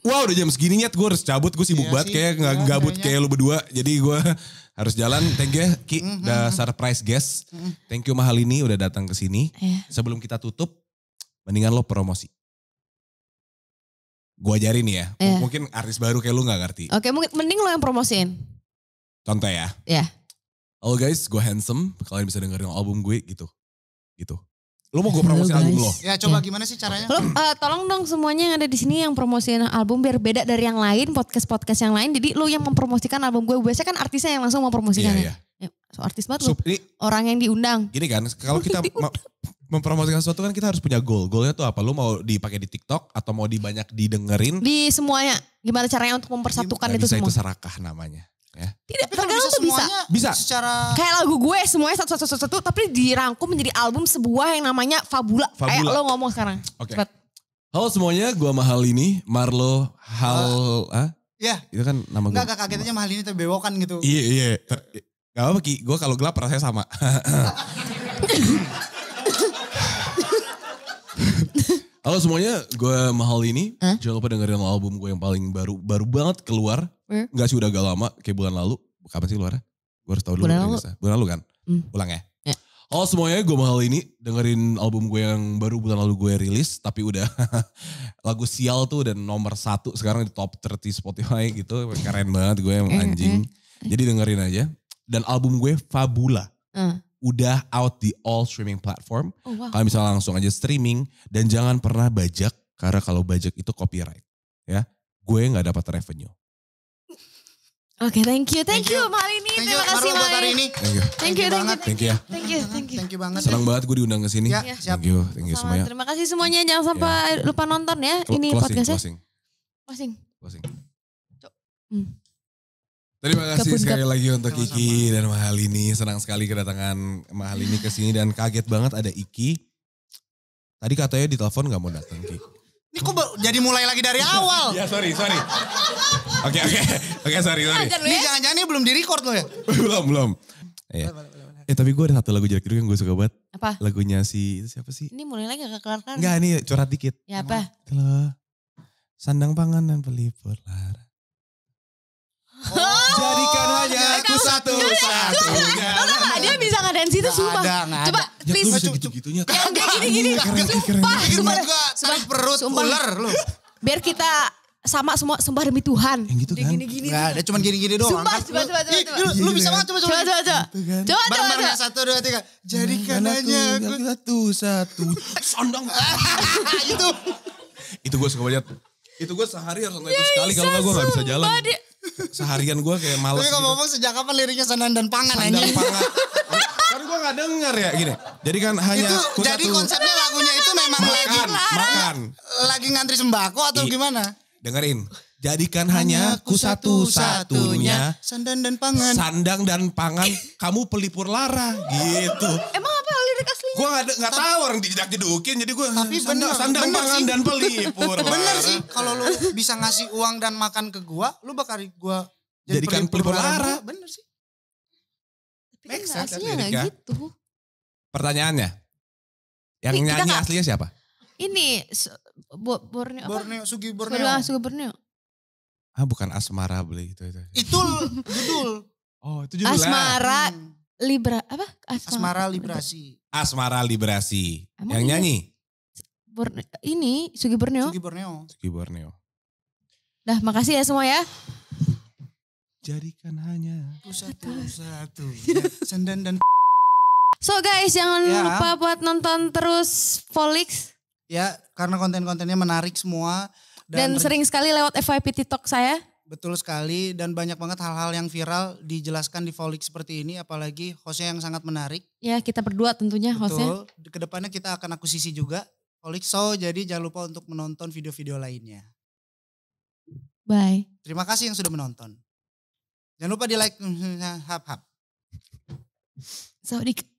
Wow udah jam segini nyet gue harus cabut gue sibuk iya banget sih, kayak nggak iya, gabut kayak lu berdua jadi gue harus jalan. Thank you ya, Ki, mm -hmm. udah surprise guest. Mm-hmm. Thank you mahal ini udah datang ke sini. Yeah. Sebelum kita tutup, mendingan lo promosi. Gua ajarin nih ya. Yeah. Mungkin artis baru kayak lu nggak ngerti. Oke, okay, mungkin mending lo yang promosiin. Contoh ya. Ya. Yeah. Halo guys, gue handsome. Kalian bisa dengerin album gue gitu. Gitu lu mau gue promosi album lo? Ya coba ya. gimana sih caranya? lu uh, eh, tolong dong semuanya yang ada di sini yang promosiin album biar beda dari yang lain, podcast-podcast yang lain. Jadi lu yang mempromosikan album gue. Biasanya kan artisnya yang langsung mempromosikannya. Iya, ya? iya. Ya, so artis banget lo. Ini, Orang yang diundang. Gini kan, kalau kita *laughs* mempromosikan sesuatu kan kita harus punya goal. Goalnya tuh apa? lu mau dipakai di TikTok atau mau dibanyak didengerin? Di semuanya. Gimana caranya untuk mempersatukan ini, itu bisa semua? itu serakah namanya. Ya. Tidak, tapi bisa tuh bisa. Bisa. Secara kayak lagu gue semuanya satu satu satu, satu tapi dirangkum menjadi album sebuah yang namanya Fabula. Fabula. Kayak lo ngomong sekarang. Oke. Okay. Halo semuanya, gue Mahal ini, Marlo Hal, uh, ah? Iya. Itu kan nama gue. Enggak, kagetnya Mahal ini terbewokan gitu. Iya, iya. Gak apa-apa Ki, gue kalau gelap rasanya sama. *laughs* Halo semuanya, gue Mahal ini. Huh? Jangan lupa dengerin album gue yang paling baru baru banget keluar. Where? Hmm. Enggak sih udah agak lama, kayak bulan lalu. Kapan sih luarnya? Gue harus tau dulu. Bulan lalu. Bulan lalu kan? Mm. Ulang ya? Yeah. Halo semuanya, gue mahal ini. Dengerin album gue yang baru bulan lalu gue rilis. Tapi udah *laughs* lagu Sial tuh dan nomor satu sekarang di top 30 Spotify gitu. Keren banget gue emang eh, anjing. Eh. Jadi dengerin aja. Dan album gue Fabula. Mm. Udah out di all streaming platform. Oh, wow. Kalian bisa langsung aja streaming. Dan jangan pernah bajak. Karena kalau bajak itu copyright. Ya, gue gak dapat revenue. Oke, okay, thank you. Thank, thank you, you Malini. Terima kasih Malini. Thank ini. Thank you. Thank you, thank you. Thank you. Thank you, thank you. Thank you banget. Senang banget gue diundang ke sini. Ya, yeah. Thank you, thank you semuanya. Terima kasih semuanya. Jangan sampai yeah. lupa nonton ya Cl ini closing, podcastnya. Closing. Closing. Closing. Hmm. Terima kasih Kepun, sekali lagi untuk -sama. Kiki dan ini. Senang sekali kedatangan Mahal ini ke sini dan kaget banget ada Iki. Tadi katanya di telepon gak mau datang Kiki. Ini kok jadi mulai lagi dari iya, awal? ya sorry, sorry. Oke, oke. Oke, sorry, sorry. Ini jangan-jangan ini belum di-record loh ya? belum, belum. Iya. Eh tapi gue ada satu lagu jelek dulu yang gue suka banget. Apa? Lagunya si, itu siapa sih? Ini mulai lagi gak kelar-kelar. Enggak, ini curhat dikit. Ya apa? Kalau Sandang Pangan dan pelipur lara. Oh, jadikan hanya aku satu satunya. Dia bisa ngadain situ sumpah. Coba ya, please. Gak Cuk, gitu gitunya. Ya, gini gini. sumpah, sumpah, sumpah, perut ular lu. Biar kita sama semua sembah demi Tuhan. Yang gitu kan? Gini, gini, Nggak ada cuman gini-gini doang. Sumpah, kan? coba, coba, coba. Ih, lu, lu bisa banget, coba, coba. Coba, coba, coba. Gitu kan? Coba, coba, coba. Satu, dua, tiga. Jadikan hanya aku. Satu, satu. Sondong. *laughs* *laughs* itu. Itu gue suka banget. Itu gue sehari harus nonton itu sekali. Iya, kalau gak gue gak iya, bisa jalan. Seharian gue kayak malas. Tapi gitu. ngomong gitu. sejak kapan liriknya sandan dan pangan sandan dan pangan. kan gue gak denger ya gini. Jadi kan hanya. Itu, jadi satu, konsepnya lagunya itu memang makan, lagi makan. Eh, lagi ngantri sembako atau I, gimana? Dengerin. Jadikan hanya ku satu-satunya sandang dan pangan. Sandang dan pangan *laughs* kamu pelipur lara gitu. Emang lirik aslinya? Gue nggak gak tahu orang dijejak jedukin jadi gue Tapi sandang, sandang bener pangan sih. dan pelipur. *laughs* bener sih kalau lu bisa ngasih uang dan makan ke gue, lu bakal gue jadi jadikan pelipur, pelipur lara. Bener sih. Tapi kan Make sense, aslinya gak gitu. Pertanyaannya, yang Ih, nyanyi gak, aslinya siapa? Ini Bo, Borneo apa? Borneo, Sugi Borneo. Sugi, Sugi Borneo. Ah bukan Asmara beli itu itu. Itu judul. Oh itu judul Asmara. Hmm Libra apa? Asmara, Asmara Liberasi. Asmara Liberasi. Emang yang ini? Iya? nyanyi? Borne, ini Sugi Borneo. Sugi Borneo. Sugi Borneo. Dah, makasih ya semua ya. Jadikan hanya satu-satu ya, sendan dan So guys, jangan ya. lupa buat nonton terus folix Ya, karena konten-kontennya menarik semua dan, dan sering sekali lewat FYP TikTok saya. Betul sekali dan banyak banget hal-hal yang viral dijelaskan di Folik seperti ini apalagi hostnya yang sangat menarik. Ya kita berdua tentunya hostnya. Betul, kedepannya kita akan akuisisi juga Folik Show jadi jangan lupa untuk menonton video-video lainnya. Bye. Terima kasih yang sudah menonton. Jangan lupa di like, *laughs* hap hap. Sorry.